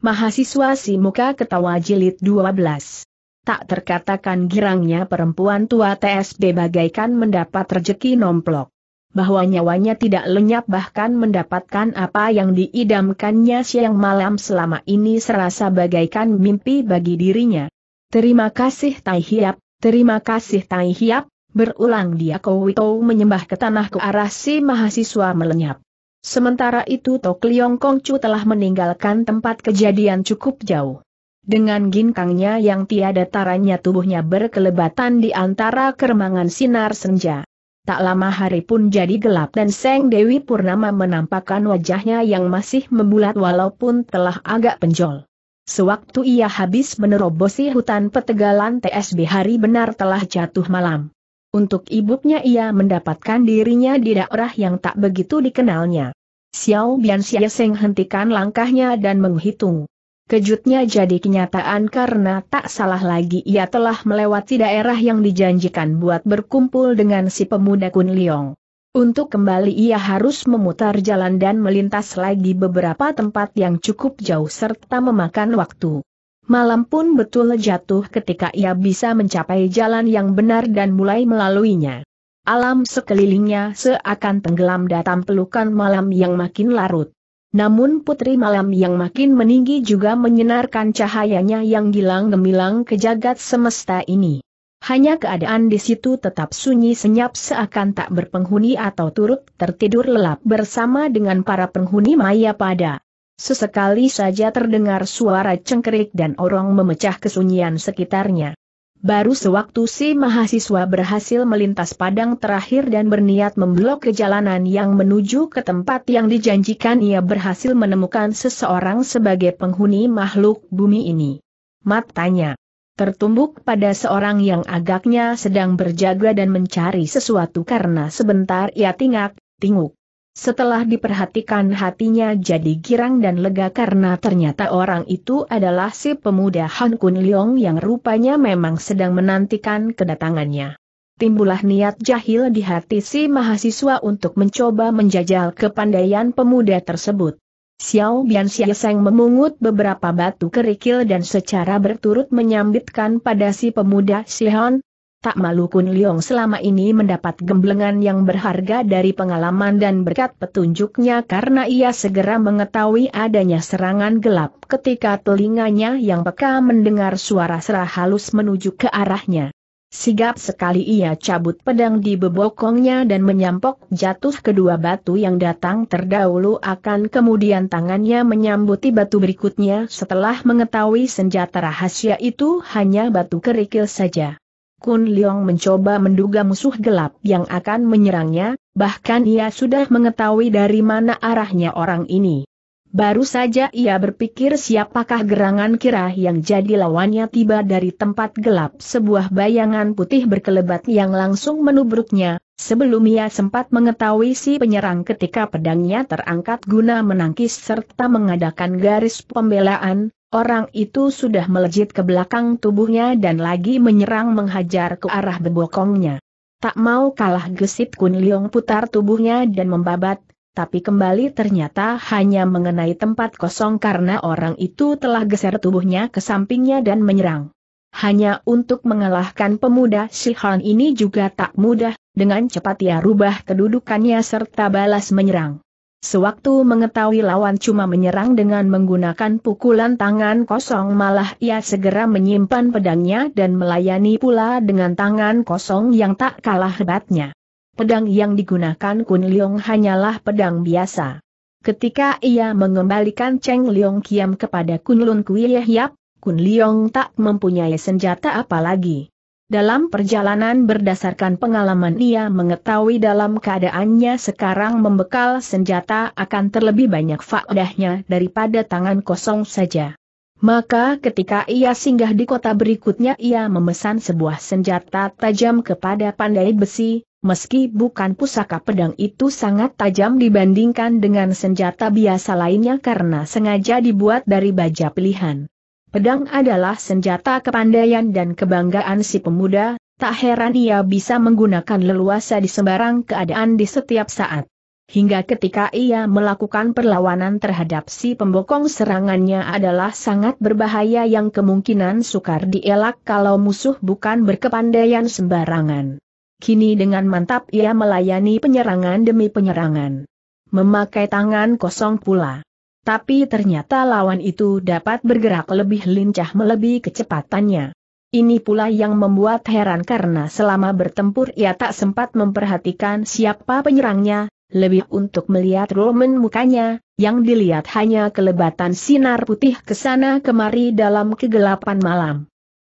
Mahasiswa si muka ketawa jilid 12. Tak terkatakan girangnya perempuan tua TSB bagaikan mendapat rejeki nomplok. Bahwa nyawanya tidak lenyap bahkan mendapatkan apa yang diidamkannya siang malam selama ini serasa bagaikan mimpi bagi dirinya. Terima kasih Tai Hiap, terima kasih Tai Hiap, berulang dia Kowito menyembah ke tanah ke arah si mahasiswa melenyap. Sementara itu Tok Liong Kongcu telah meninggalkan tempat kejadian cukup jauh. Dengan ginkangnya yang tiada taranya tubuhnya berkelebatan di antara keremangan sinar senja. Tak lama hari pun jadi gelap dan Seng Dewi Purnama menampakkan wajahnya yang masih membulat walaupun telah agak penjol. Sewaktu ia habis menerobosi hutan petegalan TSB hari benar telah jatuh malam. Untuk ibunya ia mendapatkan dirinya di daerah yang tak begitu dikenalnya. Xiao Bian Seng hentikan langkahnya dan menghitung. Kejutnya jadi kenyataan karena tak salah lagi ia telah melewati daerah yang dijanjikan buat berkumpul dengan si pemuda Kun Liong. Untuk kembali ia harus memutar jalan dan melintas lagi beberapa tempat yang cukup jauh serta memakan waktu. Malam pun betul jatuh ketika ia bisa mencapai jalan yang benar dan mulai melaluinya alam sekelilingnya seakan tenggelam dalam pelukan malam yang makin larut. Namun putri malam yang makin meninggi juga menyenarkan cahayanya yang gilang gemilang ke jagat semesta ini. Hanya keadaan di situ tetap sunyi senyap seakan tak berpenghuni atau turut tertidur lelap bersama dengan para penghuni maya pada. Sesekali saja terdengar suara cengkerik dan orang memecah kesunyian sekitarnya. Baru sewaktu si mahasiswa berhasil melintas padang terakhir dan berniat memblok ke jalanan yang menuju ke tempat yang dijanjikan ia berhasil menemukan seseorang sebagai penghuni makhluk bumi ini. Matanya tertumbuk pada seorang yang agaknya sedang berjaga dan mencari sesuatu karena sebentar ia tingak, tinguk. Setelah diperhatikan hatinya jadi girang dan lega karena ternyata orang itu adalah si pemuda Han Kun Leong yang rupanya memang sedang menantikan kedatangannya. Timbulah niat jahil di hati si mahasiswa untuk mencoba menjajal kepandaian pemuda tersebut. Xiao Bian Xieseng memungut beberapa batu kerikil dan secara berturut menyambitkan pada si pemuda Han, Tak malu Kun Leong selama ini mendapat gemblengan yang berharga dari pengalaman dan berkat petunjuknya karena ia segera mengetahui adanya serangan gelap ketika telinganya yang peka mendengar suara serah halus menuju ke arahnya. Sigap sekali ia cabut pedang di bebokongnya dan menyampok jatuh kedua batu yang datang terdahulu akan kemudian tangannya menyambuti batu berikutnya setelah mengetahui senjata rahasia itu hanya batu kerikil saja. Kun Leong mencoba menduga musuh gelap yang akan menyerangnya, bahkan ia sudah mengetahui dari mana arahnya orang ini. Baru saja ia berpikir siapakah gerangan kira yang jadi lawannya tiba dari tempat gelap sebuah bayangan putih berkelebat yang langsung menubruknya, sebelum ia sempat mengetahui si penyerang ketika pedangnya terangkat guna menangkis serta mengadakan garis pembelaan, Orang itu sudah melejit ke belakang tubuhnya dan lagi menyerang menghajar ke arah bebokongnya. Tak mau kalah gesit Kun Leong putar tubuhnya dan membabat, tapi kembali ternyata hanya mengenai tempat kosong karena orang itu telah geser tubuhnya ke sampingnya dan menyerang. Hanya untuk mengalahkan pemuda Shihan ini juga tak mudah, dengan cepat ia rubah kedudukannya serta balas menyerang. Sewaktu mengetahui lawan cuma menyerang dengan menggunakan pukulan tangan kosong malah ia segera menyimpan pedangnya dan melayani pula dengan tangan kosong yang tak kalah hebatnya. Pedang yang digunakan Kun Leong hanyalah pedang biasa. Ketika ia mengembalikan Cheng Leong Kiam kepada Kun Lun Kuih Yap, Kun Leong tak mempunyai senjata apalagi. Dalam perjalanan berdasarkan pengalaman ia mengetahui dalam keadaannya sekarang membekal senjata akan terlebih banyak faedahnya daripada tangan kosong saja. Maka ketika ia singgah di kota berikutnya ia memesan sebuah senjata tajam kepada pandai besi, meski bukan pusaka pedang itu sangat tajam dibandingkan dengan senjata biasa lainnya karena sengaja dibuat dari baja pilihan. Pedang adalah senjata kepandaian dan kebanggaan si pemuda, tak heran ia bisa menggunakan leluasa di sembarang keadaan di setiap saat. Hingga ketika ia melakukan perlawanan terhadap si pembokong serangannya adalah sangat berbahaya yang kemungkinan sukar dielak kalau musuh bukan berkepandaian sembarangan. Kini dengan mantap ia melayani penyerangan demi penyerangan. Memakai tangan kosong pula tapi ternyata lawan itu dapat bergerak lebih lincah melebihi kecepatannya. Ini pula yang membuat heran karena selama bertempur ia tak sempat memperhatikan siapa penyerangnya, lebih untuk melihat Roman mukanya, yang dilihat hanya kelebatan sinar putih kesana kemari dalam kegelapan malam.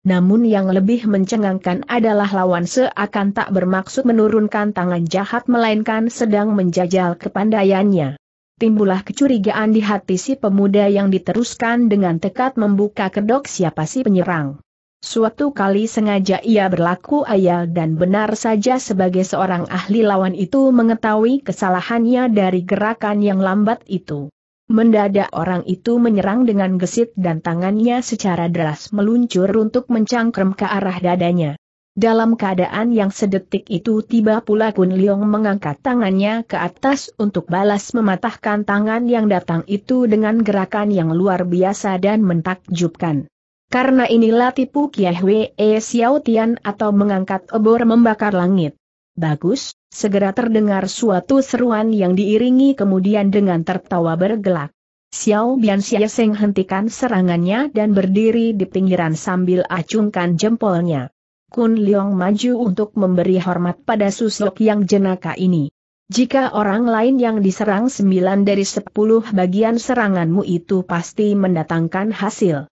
Namun yang lebih mencengangkan adalah lawan seakan tak bermaksud menurunkan tangan jahat melainkan sedang menjajal kepandaiannya. Timbulah kecurigaan di hati si pemuda yang diteruskan dengan tekad membuka kedok siapa si penyerang. Suatu kali sengaja ia berlaku ayal dan benar saja sebagai seorang ahli lawan itu mengetahui kesalahannya dari gerakan yang lambat itu. Mendadak orang itu menyerang dengan gesit dan tangannya secara deras meluncur untuk mencangkrem ke arah dadanya. Dalam keadaan yang sedetik itu tiba pula Kun Leong mengangkat tangannya ke atas untuk balas mematahkan tangan yang datang itu dengan gerakan yang luar biasa dan mentakjubkan. Karena inilah tipu Kiai Wei e Xiao Tian atau mengangkat obor membakar langit. Bagus, segera terdengar suatu seruan yang diiringi kemudian dengan tertawa bergelak. Xiao Bian Xiaseng hentikan serangannya dan berdiri di pinggiran sambil acungkan jempolnya. Kun Leong maju untuk memberi hormat pada susuk yang jenaka ini. Jika orang lain yang diserang sembilan dari sepuluh bagian seranganmu itu pasti mendatangkan hasil.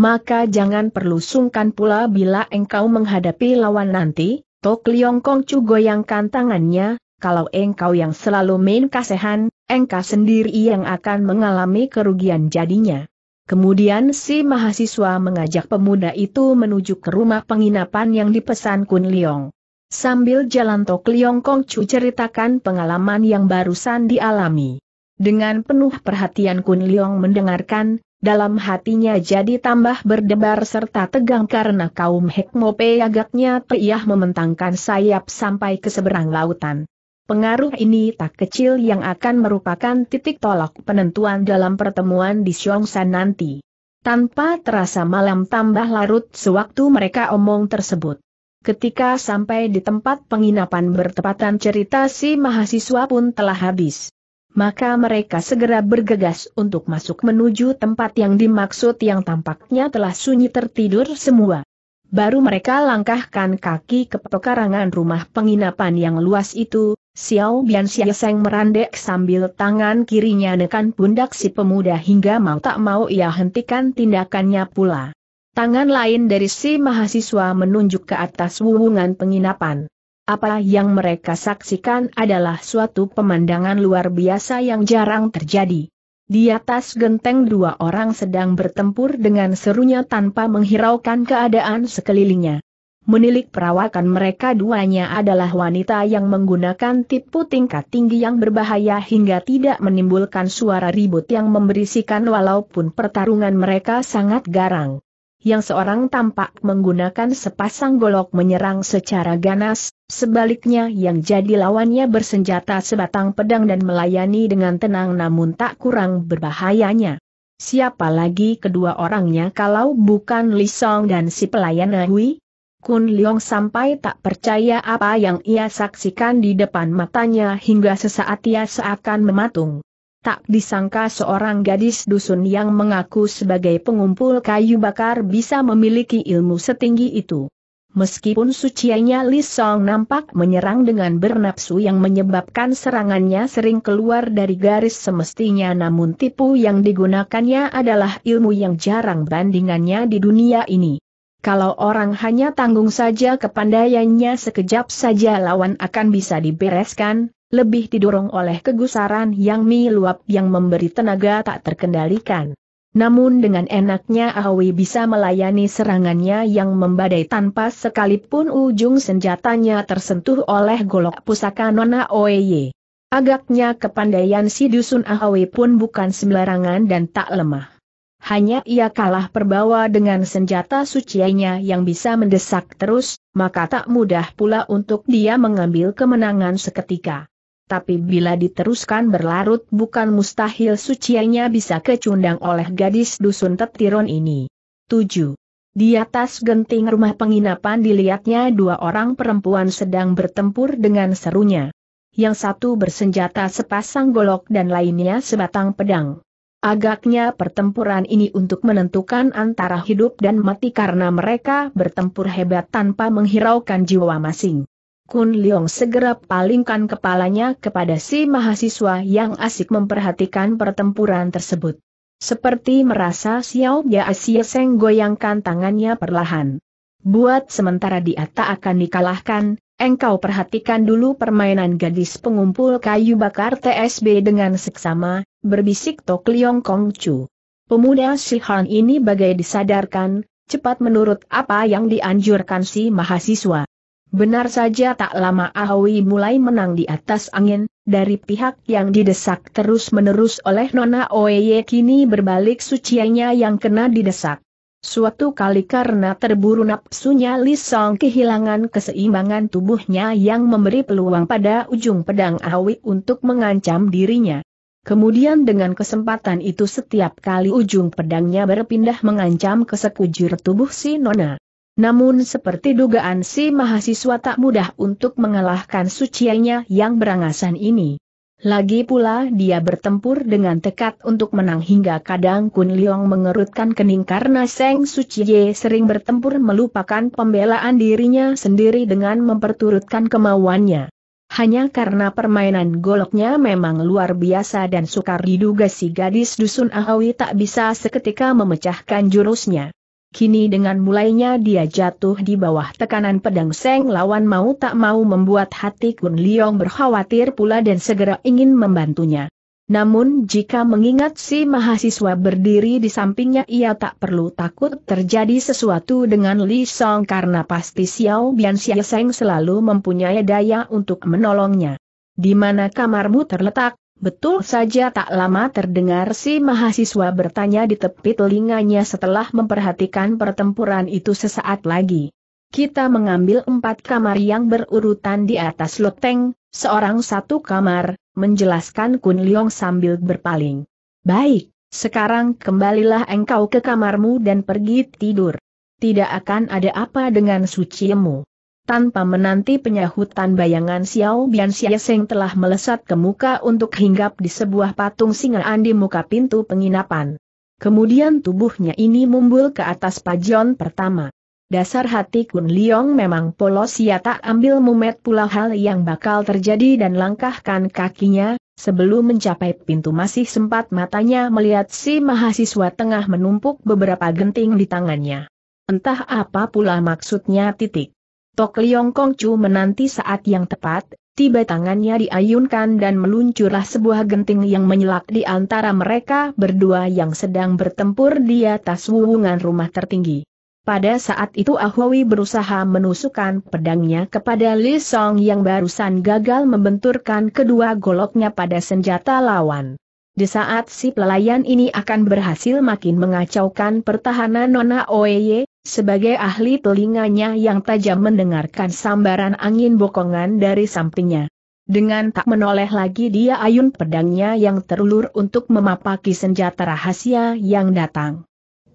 Maka jangan perlu sungkan pula bila engkau menghadapi lawan nanti, Tok Liong Kong Chu goyangkan tangannya, kalau engkau yang selalu main kasihan, engkau sendiri yang akan mengalami kerugian jadinya. Kemudian si mahasiswa mengajak pemuda itu menuju ke rumah penginapan yang dipesan Kun Leong. Sambil jalan Tok Leong Kong Chu ceritakan pengalaman yang barusan dialami. Dengan penuh perhatian Kun Leong mendengarkan, dalam hatinya jadi tambah berdebar serta tegang karena kaum Hekmope agaknya teriah mementangkan sayap sampai ke seberang lautan. Pengaruh ini tak kecil yang akan merupakan titik tolak penentuan dalam pertemuan di Xiongsan nanti. Tanpa terasa malam tambah larut sewaktu mereka omong tersebut. Ketika sampai di tempat penginapan bertepatan cerita si mahasiswa pun telah habis. Maka mereka segera bergegas untuk masuk menuju tempat yang dimaksud yang tampaknya telah sunyi tertidur semua. Baru mereka langkahkan kaki ke pekarangan rumah penginapan yang luas itu, Xiao Bian Xiaseng merandek sambil tangan kirinya nekan pundak si pemuda hingga mau tak mau ia hentikan tindakannya pula. Tangan lain dari si mahasiswa menunjuk ke atas wuhungan penginapan. Apa yang mereka saksikan adalah suatu pemandangan luar biasa yang jarang terjadi. Di atas genteng dua orang sedang bertempur dengan serunya tanpa menghiraukan keadaan sekelilingnya menilik perawakan mereka duanya adalah wanita yang menggunakan tipu tingkat tinggi yang berbahaya hingga tidak menimbulkan suara ribut yang memberisikan walaupun pertarungan mereka sangat garang. Yang seorang tampak menggunakan sepasang golok menyerang secara ganas, sebaliknya yang jadi lawannya bersenjata sebatang pedang dan melayani dengan tenang namun tak kurang berbahayanya. Siapa lagi kedua orangnya kalau bukan Lisong dan si pelayan Hui? Kun Leong sampai tak percaya apa yang ia saksikan di depan matanya hingga sesaat ia seakan mematung. Tak disangka seorang gadis dusun yang mengaku sebagai pengumpul kayu bakar bisa memiliki ilmu setinggi itu. Meskipun suciannya Li Song nampak menyerang dengan bernapsu yang menyebabkan serangannya sering keluar dari garis semestinya namun tipu yang digunakannya adalah ilmu yang jarang bandingannya di dunia ini. Kalau orang hanya tanggung saja kepandaiannya sekejap saja lawan akan bisa dibereskan, lebih didorong oleh kegusaran yang miluap yang memberi tenaga tak terkendalikan. Namun dengan enaknya Ahwi bisa melayani serangannya yang membadai tanpa sekalipun ujung senjatanya tersentuh oleh golok pusaka Nona Oeye. Agaknya kepandaian si Dusun Ahwi pun bukan sembarangan dan tak lemah. Hanya ia kalah perbawa dengan senjata sucianya yang bisa mendesak terus, maka tak mudah pula untuk dia mengambil kemenangan seketika. Tapi bila diteruskan berlarut bukan mustahil sucianya bisa kecundang oleh gadis dusun tetiron ini. 7. Di atas genting rumah penginapan dilihatnya dua orang perempuan sedang bertempur dengan serunya. Yang satu bersenjata sepasang golok dan lainnya sebatang pedang. Agaknya pertempuran ini untuk menentukan antara hidup dan mati karena mereka bertempur hebat tanpa menghiraukan jiwa masing. Kun Leong segera palingkan kepalanya kepada si mahasiswa yang asik memperhatikan pertempuran tersebut. Seperti merasa Xiao Ya Asia Seng goyangkan tangannya perlahan. Buat sementara dia tak akan dikalahkan, engkau perhatikan dulu permainan gadis pengumpul kayu bakar TSB dengan seksama, berbisik Tok Liong Kong Chu. Pemuda si Han ini bagai disadarkan, cepat menurut apa yang dianjurkan si mahasiswa. Benar saja tak lama Ahui mulai menang di atas angin, dari pihak yang didesak terus-menerus oleh Nona Oeye kini berbalik sucianya yang kena didesak. Suatu kali karena terburu nafsunya Li Song kehilangan keseimbangan tubuhnya yang memberi peluang pada ujung pedang Ahui untuk mengancam dirinya. Kemudian dengan kesempatan itu setiap kali ujung pedangnya berpindah mengancam ke sekujur tubuh si Nona. Namun seperti dugaan si mahasiswa tak mudah untuk mengalahkan sucianya yang berangasan ini. Lagi pula dia bertempur dengan tekad untuk menang hingga kadang Kun Leong mengerutkan kening karena Seng Suciye sering bertempur melupakan pembelaan dirinya sendiri dengan memperturutkan kemauannya. Hanya karena permainan goloknya memang luar biasa dan sukar diduga si gadis dusun Ahawi tak bisa seketika memecahkan jurusnya. Kini dengan mulainya dia jatuh di bawah tekanan pedang Seng lawan mau tak mau membuat hati Kun Liong berkhawatir pula dan segera ingin membantunya. Namun jika mengingat si mahasiswa berdiri di sampingnya ia tak perlu takut terjadi sesuatu dengan Li Song karena pasti Xiao Bian Xia selalu mempunyai daya untuk menolongnya. Di mana kamarmu terletak? Betul saja tak lama terdengar si mahasiswa bertanya di tepi telinganya setelah memperhatikan pertempuran itu sesaat lagi. Kita mengambil empat kamar yang berurutan di atas loteng, seorang satu kamar, menjelaskan Kun Leong sambil berpaling. Baik, sekarang kembalilah engkau ke kamarmu dan pergi tidur. Tidak akan ada apa dengan suciemu. Tanpa menanti penyahutan bayangan Xiao Bian Xieseng telah melesat ke muka untuk hinggap di sebuah patung singa di muka pintu penginapan. Kemudian tubuhnya ini mumbul ke atas pajon pertama. Dasar hati Kun Liong memang polos ia tak ambil mumet pula hal yang bakal terjadi dan langkahkan kakinya, sebelum mencapai pintu masih sempat matanya melihat si mahasiswa tengah menumpuk beberapa genting di tangannya. Entah apa pula maksudnya titik. Tok Liong Chu menanti saat yang tepat, tiba tangannya diayunkan dan meluncurlah sebuah genting yang menyelak di antara mereka berdua yang sedang bertempur di atas wuwungan rumah tertinggi. Pada saat itu Ahowi berusaha menusukkan pedangnya kepada Li Song yang barusan gagal membenturkan kedua goloknya pada senjata lawan. Di saat si pelayan ini akan berhasil makin mengacaukan pertahanan Nona Oye, sebagai ahli telinganya yang tajam mendengarkan sambaran angin bokongan dari sampingnya. Dengan tak menoleh lagi dia ayun pedangnya yang terulur untuk memapaki senjata rahasia yang datang.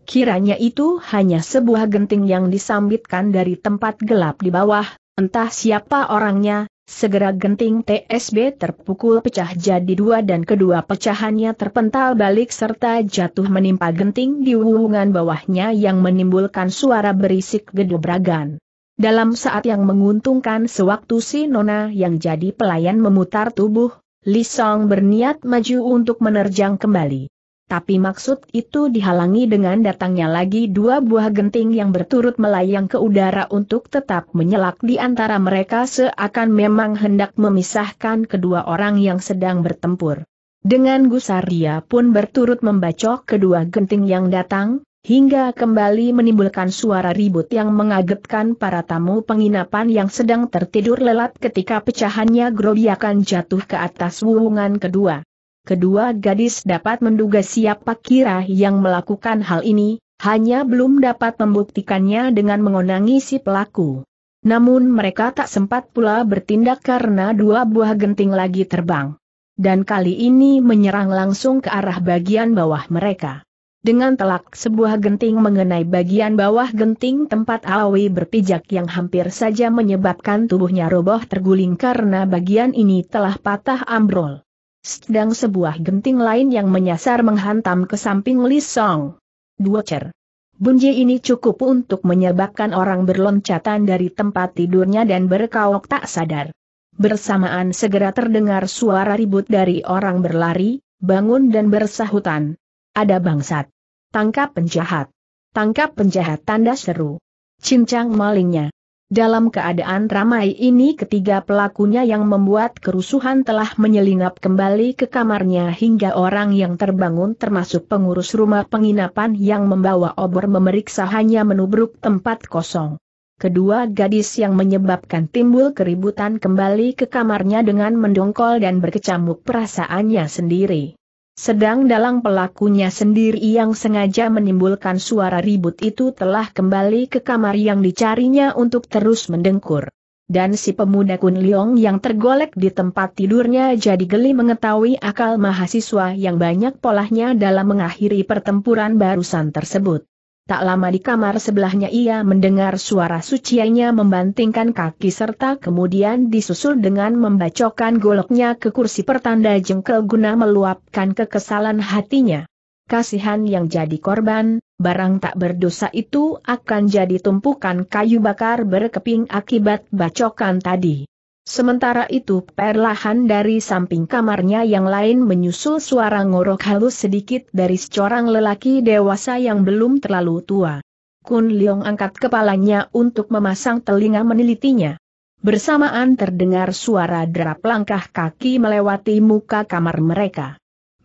Kiranya itu hanya sebuah genting yang disambitkan dari tempat gelap di bawah, entah siapa orangnya, segera genting TSB terpukul pecah jadi dua dan kedua pecahannya terpental balik serta jatuh menimpa genting di wuhungan bawahnya yang menimbulkan suara berisik gedobragan. Dalam saat yang menguntungkan sewaktu si Nona yang jadi pelayan memutar tubuh, Lisong berniat maju untuk menerjang kembali tapi maksud itu dihalangi dengan datangnya lagi dua buah genting yang berturut melayang ke udara untuk tetap menyelak di antara mereka seakan memang hendak memisahkan kedua orang yang sedang bertempur. Dengan gusar dia pun berturut membacok kedua genting yang datang, hingga kembali menimbulkan suara ribut yang mengagetkan para tamu penginapan yang sedang tertidur lelap ketika pecahannya grobiakan jatuh ke atas wuhungan kedua kedua gadis dapat menduga siapa kira yang melakukan hal ini, hanya belum dapat membuktikannya dengan mengonangi si pelaku. Namun mereka tak sempat pula bertindak karena dua buah genting lagi terbang. Dan kali ini menyerang langsung ke arah bagian bawah mereka. Dengan telak sebuah genting mengenai bagian bawah genting tempat Awi berpijak yang hampir saja menyebabkan tubuhnya roboh terguling karena bagian ini telah patah ambrol. Sedang sebuah genting lain yang menyasar menghantam ke samping Li Song. Dua cer. Bunyi ini cukup untuk menyebabkan orang berloncatan dari tempat tidurnya dan berkaok tak sadar. Bersamaan segera terdengar suara ribut dari orang berlari, bangun dan bersahutan. Ada bangsat. Tangkap penjahat. Tangkap penjahat tanda seru. Cincang malingnya. Dalam keadaan ramai ini ketiga pelakunya yang membuat kerusuhan telah menyelinap kembali ke kamarnya hingga orang yang terbangun termasuk pengurus rumah penginapan yang membawa obor memeriksa hanya menubruk tempat kosong. Kedua gadis yang menyebabkan timbul keributan kembali ke kamarnya dengan mendongkol dan berkecamuk perasaannya sendiri. Sedang dalang pelakunya sendiri yang sengaja menimbulkan suara ribut itu telah kembali ke kamar yang dicarinya untuk terus mendengkur. Dan si pemuda Kun Leong yang tergolek di tempat tidurnya jadi geli mengetahui akal mahasiswa yang banyak polahnya dalam mengakhiri pertempuran barusan tersebut. Tak lama di kamar sebelahnya ia mendengar suara suciannya membantingkan kaki serta kemudian disusul dengan membacokan goloknya ke kursi pertanda jengkel guna meluapkan kekesalan hatinya. Kasihan yang jadi korban, barang tak berdosa itu akan jadi tumpukan kayu bakar berkeping akibat bacokan tadi. Sementara itu perlahan dari samping kamarnya yang lain menyusul suara ngorok halus sedikit dari seorang lelaki dewasa yang belum terlalu tua. Kun Leong angkat kepalanya untuk memasang telinga menelitinya. Bersamaan terdengar suara derap langkah kaki melewati muka kamar mereka.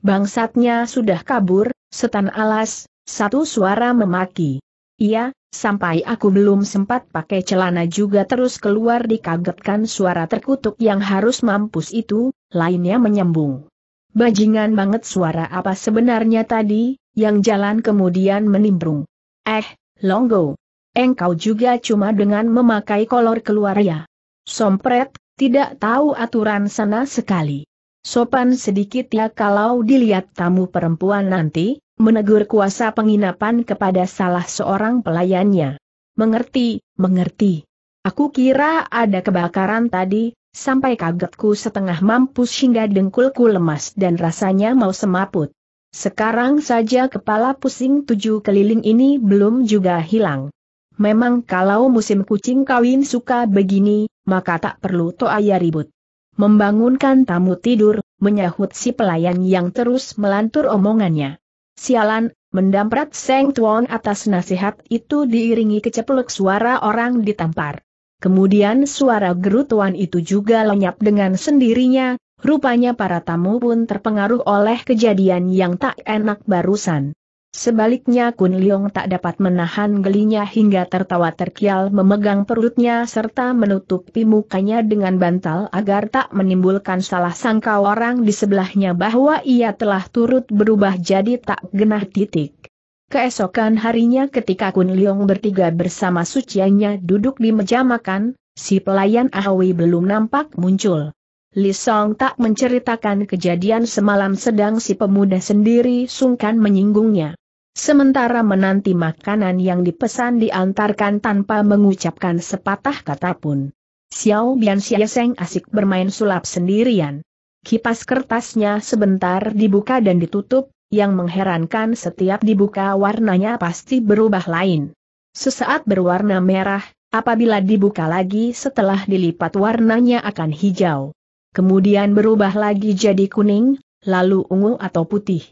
Bangsatnya sudah kabur, setan alas, satu suara memaki. Iya, sampai aku belum sempat pakai celana juga terus keluar dikagetkan suara terkutuk yang harus mampus itu, lainnya menyambung. Bajingan banget suara apa sebenarnya tadi, yang jalan kemudian menimbrung. Eh, Longgo. Engkau juga cuma dengan memakai kolor keluar ya. Sompret, tidak tahu aturan sana sekali. Sopan sedikit ya kalau dilihat tamu perempuan nanti, menegur kuasa penginapan kepada salah seorang pelayannya. Mengerti, mengerti. Aku kira ada kebakaran tadi, sampai kagetku setengah mampus hingga dengkulku lemas dan rasanya mau semaput. Sekarang saja kepala pusing tujuh keliling ini belum juga hilang. Memang kalau musim kucing kawin suka begini, maka tak perlu toaya ribut. Membangunkan tamu tidur, menyahut si pelayan yang terus melantur omongannya. Sialan, mendamprat Seng Tuan atas nasihat itu diiringi kecepluk suara orang ditampar. Kemudian suara gerutuan itu juga lenyap dengan sendirinya, rupanya para tamu pun terpengaruh oleh kejadian yang tak enak barusan. Sebaliknya Kun Liong tak dapat menahan gelinya hingga tertawa terkial memegang perutnya serta menutupi mukanya dengan bantal agar tak menimbulkan salah sangka orang di sebelahnya bahwa ia telah turut berubah jadi tak genah titik. Keesokan harinya ketika Kun Liong bertiga bersama suciannya duduk di meja makan, si pelayan Ahwi belum nampak muncul. Li Song tak menceritakan kejadian semalam sedang si pemuda sendiri sungkan menyinggungnya. Sementara menanti makanan yang dipesan diantarkan tanpa mengucapkan sepatah kata pun. Xiao Bian Seng asik bermain sulap sendirian. Kipas kertasnya sebentar dibuka dan ditutup, yang mengherankan setiap dibuka warnanya pasti berubah lain. Sesaat berwarna merah, apabila dibuka lagi setelah dilipat warnanya akan hijau kemudian berubah lagi jadi kuning, lalu ungu atau putih.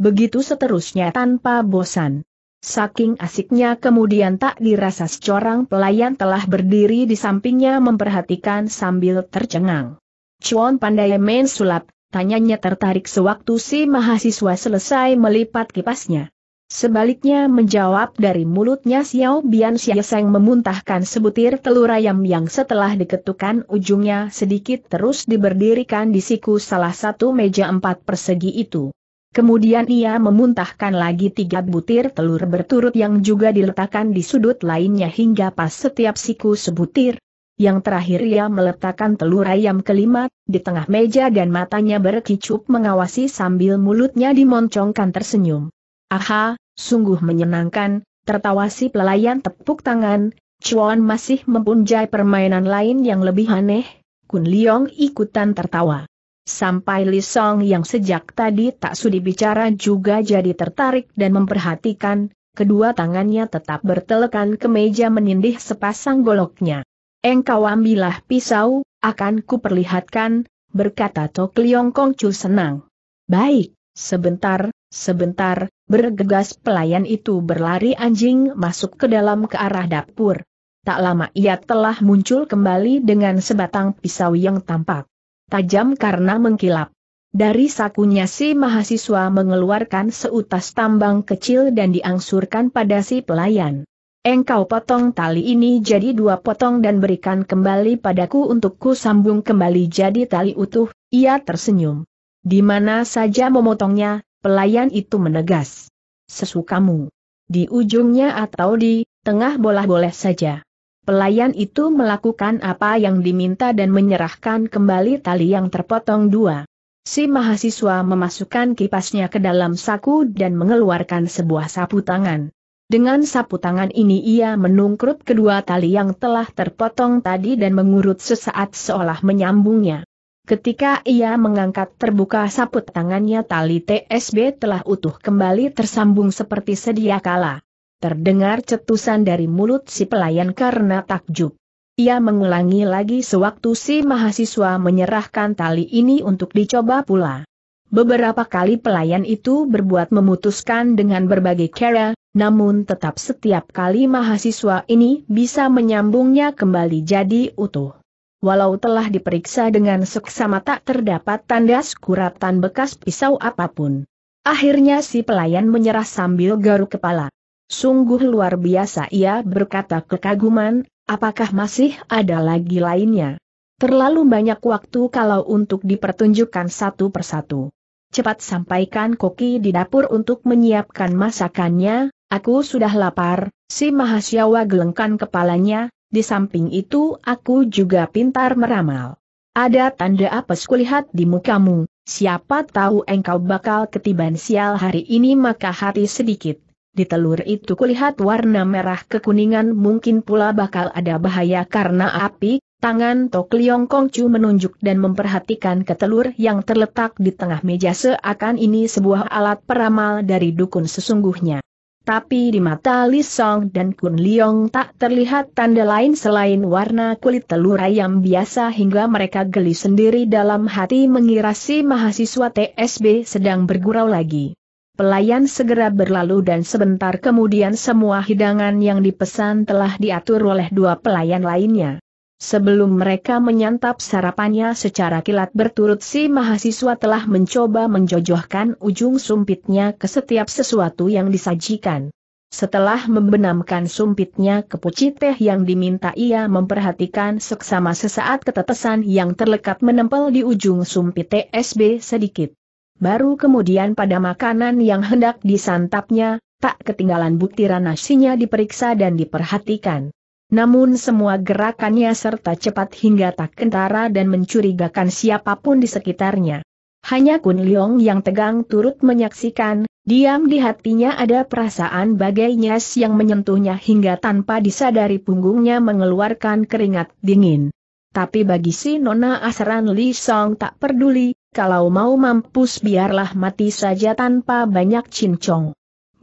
Begitu seterusnya tanpa bosan. Saking asiknya kemudian tak dirasa seorang pelayan telah berdiri di sampingnya memperhatikan sambil tercengang. Cuan pandai main sulap, tanyanya tertarik sewaktu si mahasiswa selesai melipat kipasnya. Sebaliknya menjawab dari mulutnya Xiao Bian Xieseng memuntahkan sebutir telur ayam yang setelah diketukan ujungnya sedikit terus diberdirikan di siku salah satu meja empat persegi itu. Kemudian ia memuntahkan lagi tiga butir telur berturut yang juga diletakkan di sudut lainnya hingga pas setiap siku sebutir. Yang terakhir ia meletakkan telur ayam kelima, di tengah meja dan matanya berkicup mengawasi sambil mulutnya dimoncongkan tersenyum. Aha, Sungguh menyenangkan, tertawa si pelayan tepuk tangan, Chuan masih mempunyai permainan lain yang lebih aneh, Kun Liong ikutan tertawa. Sampai Li Song yang sejak tadi tak sudi bicara juga jadi tertarik dan memperhatikan, kedua tangannya tetap bertelekan ke meja menindih sepasang goloknya. Engkau ambillah pisau, akan ku perlihatkan, berkata Tok Liong Chu senang. Baik, sebentar, Sebentar, bergegas pelayan itu berlari anjing masuk ke dalam ke arah dapur. Tak lama ia telah muncul kembali dengan sebatang pisau yang tampak. Tajam karena mengkilap. Dari sakunya si mahasiswa mengeluarkan seutas tambang kecil dan diangsurkan pada si pelayan. Engkau potong tali ini jadi dua potong dan berikan kembali padaku untuk ku sambung kembali jadi tali utuh, ia tersenyum. Di mana saja memotongnya, Pelayan itu menegas. Sesukamu. Di ujungnya atau di tengah boleh-boleh saja. Pelayan itu melakukan apa yang diminta dan menyerahkan kembali tali yang terpotong dua. Si mahasiswa memasukkan kipasnya ke dalam saku dan mengeluarkan sebuah sapu tangan. Dengan sapu tangan ini ia menungkrup kedua tali yang telah terpotong tadi dan mengurut sesaat seolah menyambungnya. Ketika ia mengangkat terbuka saput tangannya tali TSB telah utuh kembali tersambung seperti sedia kala. Terdengar cetusan dari mulut si pelayan karena takjub. Ia mengulangi lagi sewaktu si mahasiswa menyerahkan tali ini untuk dicoba pula. Beberapa kali pelayan itu berbuat memutuskan dengan berbagai cara, namun tetap setiap kali mahasiswa ini bisa menyambungnya kembali jadi utuh walau telah diperiksa dengan seksama tak terdapat tanda skuratan bekas pisau apapun. Akhirnya si pelayan menyerah sambil garuk kepala. Sungguh luar biasa ia berkata kekaguman, apakah masih ada lagi lainnya? Terlalu banyak waktu kalau untuk dipertunjukkan satu persatu. Cepat sampaikan koki di dapur untuk menyiapkan masakannya, aku sudah lapar, si mahasyawa gelengkan kepalanya, di samping itu aku juga pintar meramal. Ada tanda apa kulihat di mukamu, siapa tahu engkau bakal ketiban sial hari ini maka hati sedikit. Di telur itu kulihat warna merah kekuningan mungkin pula bakal ada bahaya karena api, tangan Tok Liong Chu menunjuk dan memperhatikan ke telur yang terletak di tengah meja seakan ini sebuah alat peramal dari dukun sesungguhnya. Tapi di mata Li Song dan Kun Liong tak terlihat tanda lain selain warna kulit telur ayam biasa hingga mereka geli sendiri dalam hati mengira si mahasiswa TSB sedang bergurau lagi. Pelayan segera berlalu dan sebentar kemudian semua hidangan yang dipesan telah diatur oleh dua pelayan lainnya. Sebelum mereka menyantap sarapannya secara kilat berturut si mahasiswa telah mencoba menjojohkan ujung sumpitnya ke setiap sesuatu yang disajikan. Setelah membenamkan sumpitnya ke puci teh yang diminta ia memperhatikan seksama sesaat ketetesan yang terlekat menempel di ujung sumpit TSB sedikit. Baru kemudian pada makanan yang hendak disantapnya, tak ketinggalan butiran nasinya diperiksa dan diperhatikan. Namun semua gerakannya serta cepat hingga tak kentara dan mencurigakan siapapun di sekitarnya. Hanya Kun Leong yang tegang turut menyaksikan, diam di hatinya ada perasaan bagai nyes yang menyentuhnya hingga tanpa disadari punggungnya mengeluarkan keringat dingin. Tapi bagi si Nona Asaran Li Song tak peduli, kalau mau mampus biarlah mati saja tanpa banyak cincong.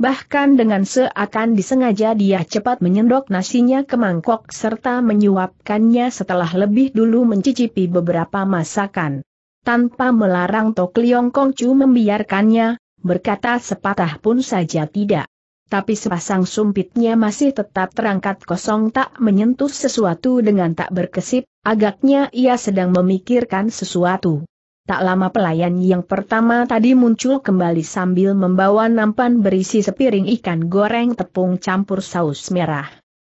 Bahkan dengan seakan disengaja dia cepat menyendok nasinya ke mangkok serta menyuapkannya setelah lebih dulu mencicipi beberapa masakan. Tanpa melarang Tok Liong Chu membiarkannya, berkata sepatah pun saja tidak. Tapi sepasang sumpitnya masih tetap terangkat kosong tak menyentuh sesuatu dengan tak berkesip, agaknya ia sedang memikirkan sesuatu. Tak lama pelayan yang pertama tadi muncul kembali sambil membawa nampan berisi sepiring ikan goreng tepung campur saus merah.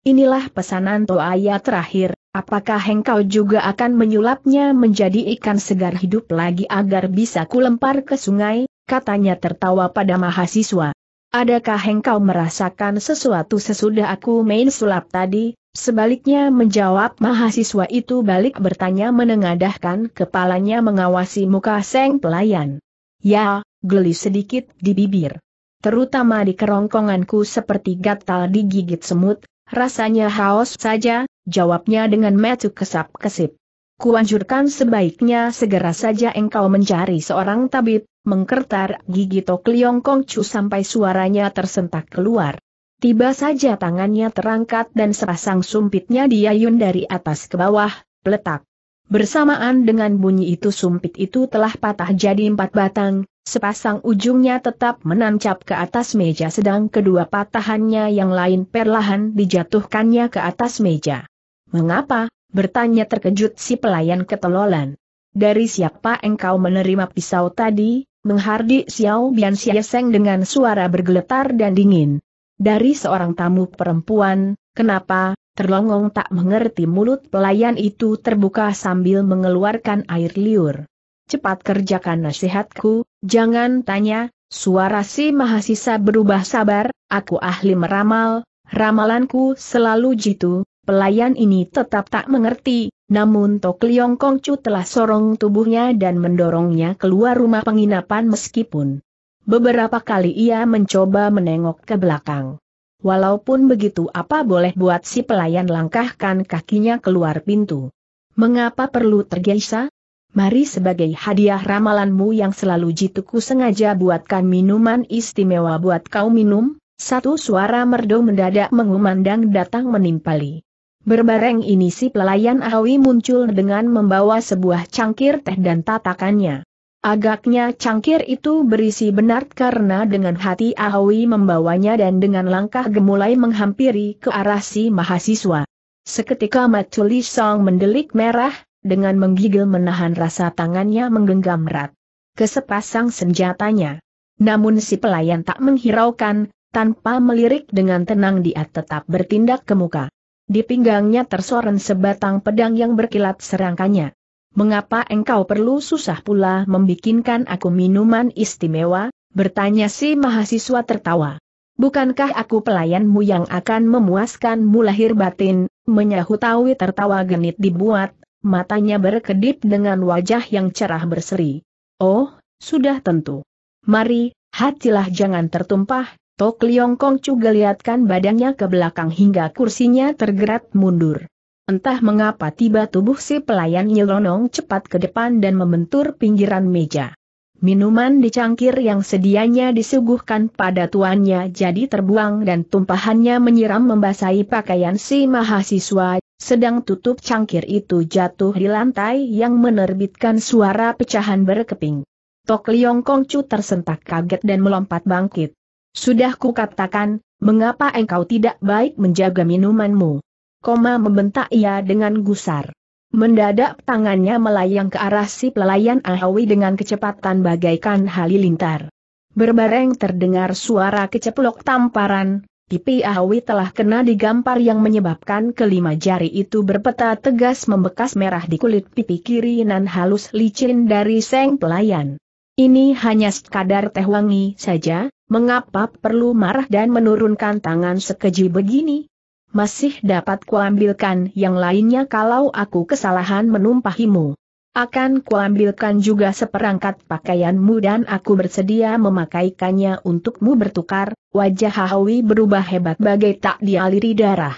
Inilah pesanan Toaya terakhir, apakah engkau juga akan menyulapnya menjadi ikan segar hidup lagi agar bisa kulempar ke sungai, katanya tertawa pada mahasiswa. Adakah engkau merasakan sesuatu sesudah aku main sulap tadi? Sebaliknya menjawab mahasiswa itu balik bertanya menengadahkan kepalanya mengawasi muka seng pelayan. Ya, geli sedikit di bibir. Terutama di kerongkonganku seperti gatal digigit semut, rasanya haus saja, jawabnya dengan metu kesap-kesip. Kuanjurkan sebaiknya segera saja engkau mencari seorang tabib, mengkertar gigi Tok Liong Kong Chu sampai suaranya tersentak keluar. Tiba saja tangannya terangkat dan sepasang sumpitnya diayun dari atas ke bawah, peletak. Bersamaan dengan bunyi itu sumpit itu telah patah jadi empat batang, sepasang ujungnya tetap menancap ke atas meja sedang kedua patahannya yang lain perlahan dijatuhkannya ke atas meja. Mengapa? bertanya terkejut si pelayan ketelolan. Dari siapa engkau menerima pisau tadi? menghardik Xiao Bian Xieseng dengan suara bergeletar dan dingin. Dari seorang tamu perempuan, kenapa, terlongong tak mengerti mulut pelayan itu terbuka sambil mengeluarkan air liur. Cepat kerjakan nasihatku, jangan tanya, suara si mahasiswa berubah sabar, aku ahli meramal, ramalanku selalu jitu, pelayan ini tetap tak mengerti, namun Tok Liong Kongcu telah sorong tubuhnya dan mendorongnya keluar rumah penginapan meskipun beberapa kali ia mencoba menengok ke belakang. Walaupun begitu apa boleh buat si pelayan langkahkan kakinya keluar pintu. Mengapa perlu tergesa? Mari sebagai hadiah ramalanmu yang selalu jituku sengaja buatkan minuman istimewa buat kau minum, satu suara merdu mendadak mengumandang datang menimpali. Berbareng ini si pelayan Awi muncul dengan membawa sebuah cangkir teh dan tatakannya. Agaknya cangkir itu berisi benar karena dengan hati Awi membawanya dan dengan langkah gemulai menghampiri ke arah si mahasiswa. Seketika Matuli Song mendelik merah, dengan menggigil menahan rasa tangannya menggenggam erat. Kesepasang senjatanya. Namun si pelayan tak menghiraukan, tanpa melirik dengan tenang dia tetap bertindak ke muka. Di pinggangnya tersoren sebatang pedang yang berkilat serangkanya. Mengapa engkau perlu susah pula membikinkan aku minuman istimewa? Bertanya si mahasiswa tertawa. Bukankah aku pelayanmu yang akan memuaskanmu lahir batin? Menyahut Awi tertawa genit dibuat, matanya berkedip dengan wajah yang cerah berseri. Oh, sudah tentu. Mari, hatilah jangan tertumpah, Tok Liong Kong juga lihatkan badannya ke belakang hingga kursinya tergerak mundur. Entah mengapa tiba tubuh si pelayan nyelonong cepat ke depan dan membentur pinggiran meja. Minuman di cangkir yang sedianya disuguhkan pada tuannya jadi terbuang dan tumpahannya menyiram membasahi pakaian si mahasiswa, sedang tutup cangkir itu jatuh di lantai yang menerbitkan suara pecahan berkeping. Tok Liong Kongcu tersentak kaget dan melompat bangkit. Sudah kukatakan, mengapa engkau tidak baik menjaga minumanmu? Koma membentak ia dengan gusar. Mendadak tangannya melayang ke arah si pelayan Ahawi dengan kecepatan bagaikan halilintar. Berbareng terdengar suara keceplok tamparan, pipi Ahawi telah kena digampar yang menyebabkan kelima jari itu berpeta tegas membekas merah di kulit pipi kiri nan halus licin dari seng pelayan. Ini hanya sekadar teh wangi saja, mengapa perlu marah dan menurunkan tangan sekeji begini? Masih dapat kuambilkan yang lainnya kalau aku kesalahan menumpahimu. Akan kuambilkan juga seperangkat pakaianmu dan aku bersedia memakaikannya untukmu bertukar, wajah Hawi berubah hebat bagai tak dialiri darah.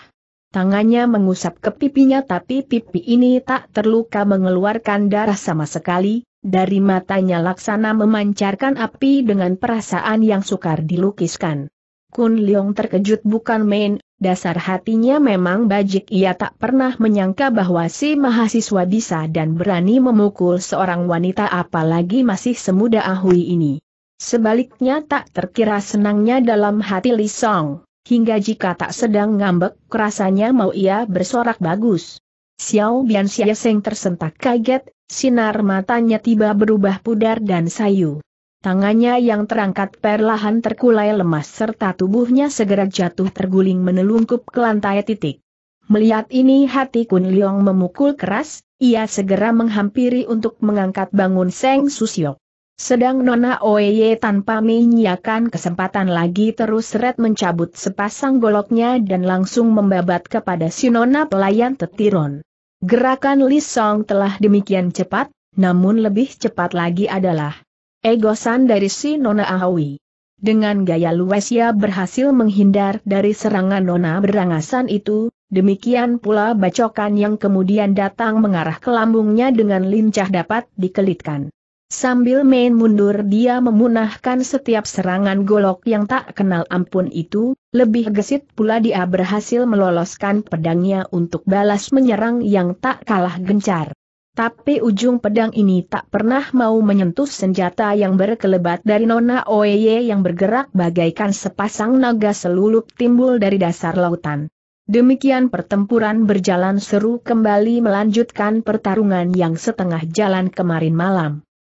Tangannya mengusap ke pipinya tapi pipi ini tak terluka mengeluarkan darah sama sekali, dari matanya laksana memancarkan api dengan perasaan yang sukar dilukiskan. Kun Leong terkejut bukan main, dasar hatinya memang bajik ia tak pernah menyangka bahwa si mahasiswa bisa dan berani memukul seorang wanita apalagi masih semuda Ahui ini. Sebaliknya tak terkira senangnya dalam hati Li Song, hingga jika tak sedang ngambek rasanya mau ia bersorak bagus. Xiao Bian Xiaoseng tersentak kaget, Sinar matanya tiba berubah pudar dan sayu. Tangannya yang terangkat perlahan terkulai lemas serta tubuhnya segera jatuh terguling menelungkup ke lantai titik. Melihat ini hati Kun Liong memukul keras, ia segera menghampiri untuk mengangkat bangun Seng Susio. Sedang Nona Oeye tanpa menyiakan kesempatan lagi terus red mencabut sepasang goloknya dan langsung membabat kepada si Nona pelayan tetiron. Gerakan Li Song telah demikian cepat, namun lebih cepat lagi adalah egosan dari si Nona Ahui. Dengan gaya Luesia berhasil menghindar dari serangan Nona berangasan itu, demikian pula bacokan yang kemudian datang mengarah ke lambungnya dengan lincah dapat dikelitkan. Sambil main mundur dia memunahkan setiap serangan golok yang tak kenal ampun itu, lebih gesit pula dia berhasil meloloskan pedangnya untuk balas menyerang yang tak kalah gencar. Tapi ujung pedang ini tak pernah mau menyentuh senjata yang berkelebat dari Nona Oye yang bergerak bagaikan sepasang naga selulup timbul dari dasar lautan. Demikian pertempuran berjalan seru kembali melanjutkan pertarungan yang setengah jalan kemarin malam.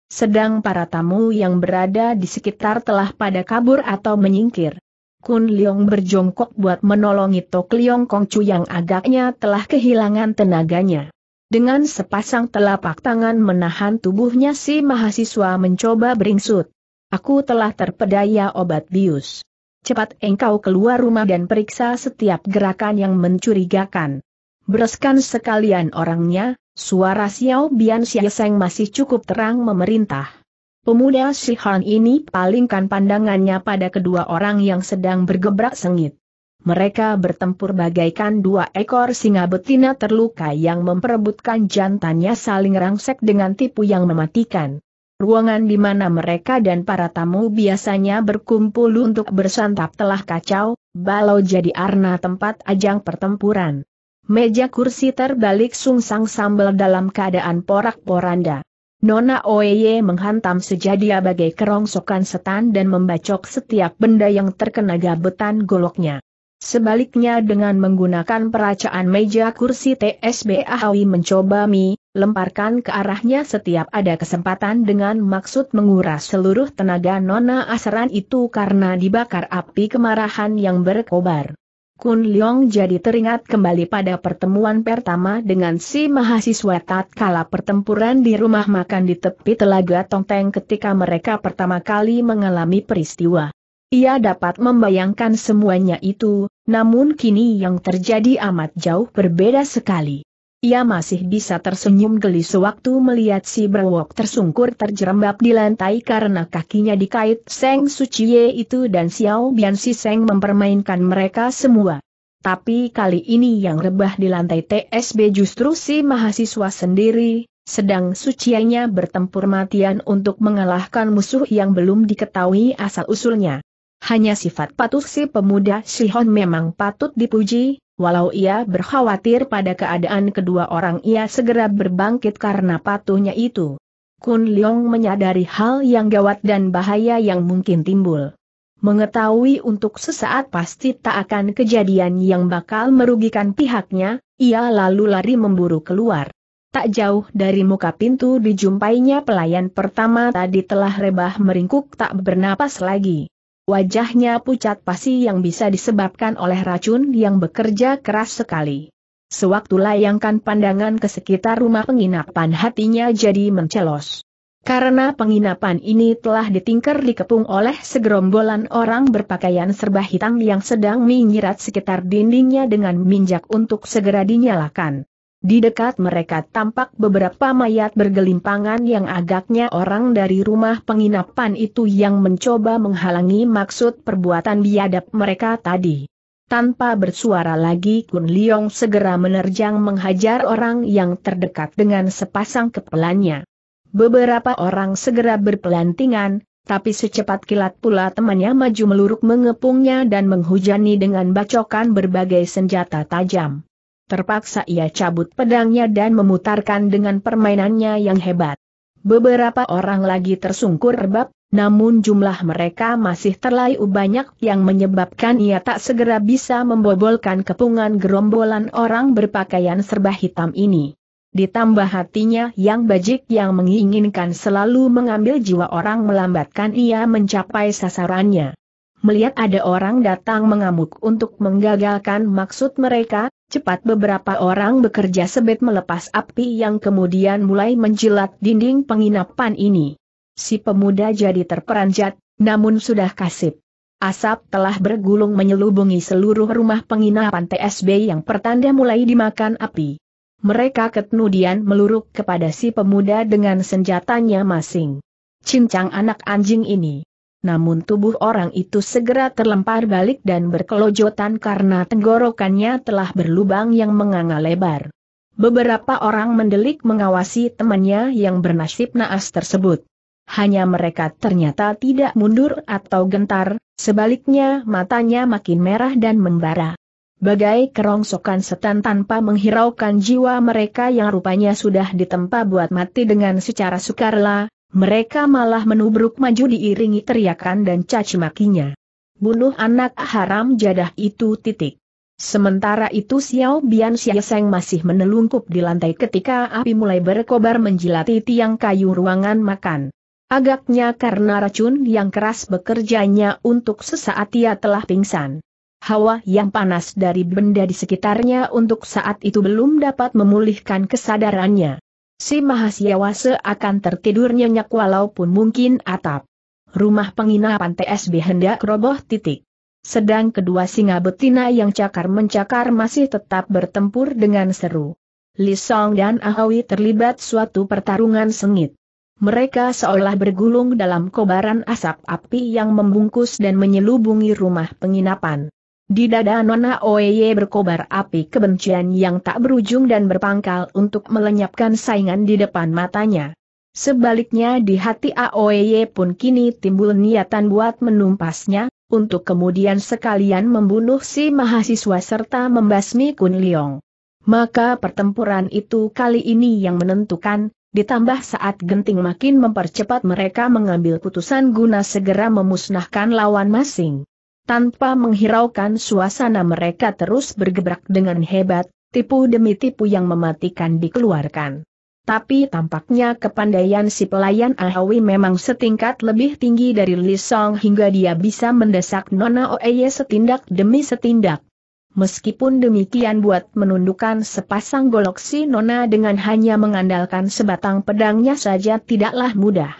Sedang para tamu yang berada di sekitar telah pada kabur atau menyingkir. Kun Leong berjongkok buat menolongi Tok Kong Chu yang agaknya telah kehilangan tenaganya. Dengan sepasang telapak tangan menahan tubuhnya si mahasiswa mencoba beringsut. Aku telah terpedaya obat bius. Cepat engkau keluar rumah dan periksa setiap gerakan yang mencurigakan. Bereskan sekalian orangnya, suara Xiao Bian Xiaoseng masih cukup terang memerintah. Pemuda sihan ini palingkan pandangannya pada kedua orang yang sedang bergebrak sengit. Mereka bertempur bagaikan dua ekor singa betina terluka yang memperebutkan jantannya saling rangsek dengan tipu yang mematikan. Ruangan di mana mereka dan para tamu biasanya berkumpul untuk bersantap telah kacau, balau jadi arna tempat ajang pertempuran. Meja kursi terbalik sungsang sambal dalam keadaan porak-poranda. Nona Oye menghantam sejadia bagai kerongsokan setan dan membacok setiap benda yang terkena gabetan goloknya. Sebaliknya dengan menggunakan peracaan meja kursi TSB Ahawi mencoba mi, lemparkan ke arahnya setiap ada kesempatan dengan maksud menguras seluruh tenaga nona asaran itu karena dibakar api kemarahan yang berkobar. Kun Leong jadi teringat kembali pada pertemuan pertama dengan si mahasiswa tatkala pertempuran di rumah makan di tepi telaga Tongteng ketika mereka pertama kali mengalami peristiwa. Ia dapat membayangkan semuanya itu, namun kini yang terjadi amat jauh berbeda sekali. Ia masih bisa tersenyum geli sewaktu melihat si Brewok tersungkur terjerembab di lantai karena kakinya dikait Seng Suciye itu dan Xiao Bian Si Seng mempermainkan mereka semua. Tapi kali ini yang rebah di lantai TSB justru si mahasiswa sendiri, sedang suciannya bertempur matian untuk mengalahkan musuh yang belum diketahui asal-usulnya. Hanya sifat patuh si pemuda Sihon memang patut dipuji, Walau ia berkhawatir pada keadaan kedua orang ia segera berbangkit karena patuhnya itu. Kun Leong menyadari hal yang gawat dan bahaya yang mungkin timbul. Mengetahui untuk sesaat pasti tak akan kejadian yang bakal merugikan pihaknya, ia lalu lari memburu keluar. Tak jauh dari muka pintu dijumpainya pelayan pertama tadi telah rebah meringkuk tak bernapas lagi. Wajahnya pucat pasi yang bisa disebabkan oleh racun yang bekerja keras sekali. Sewaktu layangkan pandangan ke sekitar rumah penginapan hatinya jadi mencelos. Karena penginapan ini telah ditingker dikepung oleh segerombolan orang berpakaian serba hitam yang sedang menyirat sekitar dindingnya dengan minjak untuk segera dinyalakan. Di dekat mereka tampak beberapa mayat bergelimpangan yang agaknya orang dari rumah penginapan itu yang mencoba menghalangi maksud perbuatan biadab mereka tadi. Tanpa bersuara lagi Kun Liong segera menerjang menghajar orang yang terdekat dengan sepasang kepelannya. Beberapa orang segera berpelantingan, tapi secepat kilat pula temannya maju meluruk mengepungnya dan menghujani dengan bacokan berbagai senjata tajam. Terpaksa ia cabut pedangnya dan memutarkan dengan permainannya yang hebat. Beberapa orang lagi tersungkur rebab, namun jumlah mereka masih terlalu banyak yang menyebabkan ia tak segera bisa membobolkan kepungan gerombolan orang berpakaian serba hitam ini. Ditambah hatinya yang bajik yang menginginkan selalu mengambil jiwa orang melambatkan ia mencapai sasarannya melihat ada orang datang mengamuk untuk menggagalkan maksud mereka, cepat beberapa orang bekerja sebet melepas api yang kemudian mulai menjilat dinding penginapan ini. Si pemuda jadi terperanjat, namun sudah kasip. Asap telah bergulung menyelubungi seluruh rumah penginapan TSB yang pertanda mulai dimakan api. Mereka ketnudian meluruk kepada si pemuda dengan senjatanya masing. Cincang anak anjing ini namun tubuh orang itu segera terlempar balik dan berkelojotan karena tenggorokannya telah berlubang yang menganga lebar. Beberapa orang mendelik mengawasi temannya yang bernasib naas tersebut. Hanya mereka ternyata tidak mundur atau gentar, sebaliknya matanya makin merah dan membara. Bagai kerongsokan setan tanpa menghiraukan jiwa mereka yang rupanya sudah ditempa buat mati dengan secara sukarela, mereka malah menubruk maju diiringi teriakan dan cacimakinya. Bunuh anak haram jadah itu titik. Sementara itu Xiao Bian Xiaoseng masih menelungkup di lantai ketika api mulai berkobar menjilati tiang kayu ruangan makan. Agaknya karena racun yang keras bekerjanya untuk sesaat ia telah pingsan. Hawa yang panas dari benda di sekitarnya untuk saat itu belum dapat memulihkan kesadarannya si Mahasiswa seakan tertidur nyenyak walaupun mungkin atap. Rumah penginapan TSB hendak roboh titik. Sedang kedua singa betina yang cakar mencakar masih tetap bertempur dengan seru. Lisong dan Ahawi terlibat suatu pertarungan sengit. Mereka seolah bergulung dalam kobaran asap api yang membungkus dan menyelubungi rumah penginapan. Di dada Nona Oeye berkobar api kebencian yang tak berujung dan berpangkal untuk melenyapkan saingan di depan matanya. Sebaliknya di hati Aoeye pun kini timbul niatan buat menumpasnya, untuk kemudian sekalian membunuh si mahasiswa serta membasmi Kun Leong. Maka pertempuran itu kali ini yang menentukan, ditambah saat genting makin mempercepat mereka mengambil putusan guna segera memusnahkan lawan masing tanpa menghiraukan suasana mereka terus bergebrak dengan hebat, tipu demi tipu yang mematikan dikeluarkan. Tapi tampaknya kepandaian si pelayan Ahawi memang setingkat lebih tinggi dari Lisong hingga dia bisa mendesak Nona Oeye setindak demi setindak. Meskipun demikian buat menundukkan sepasang golok si Nona dengan hanya mengandalkan sebatang pedangnya saja tidaklah mudah.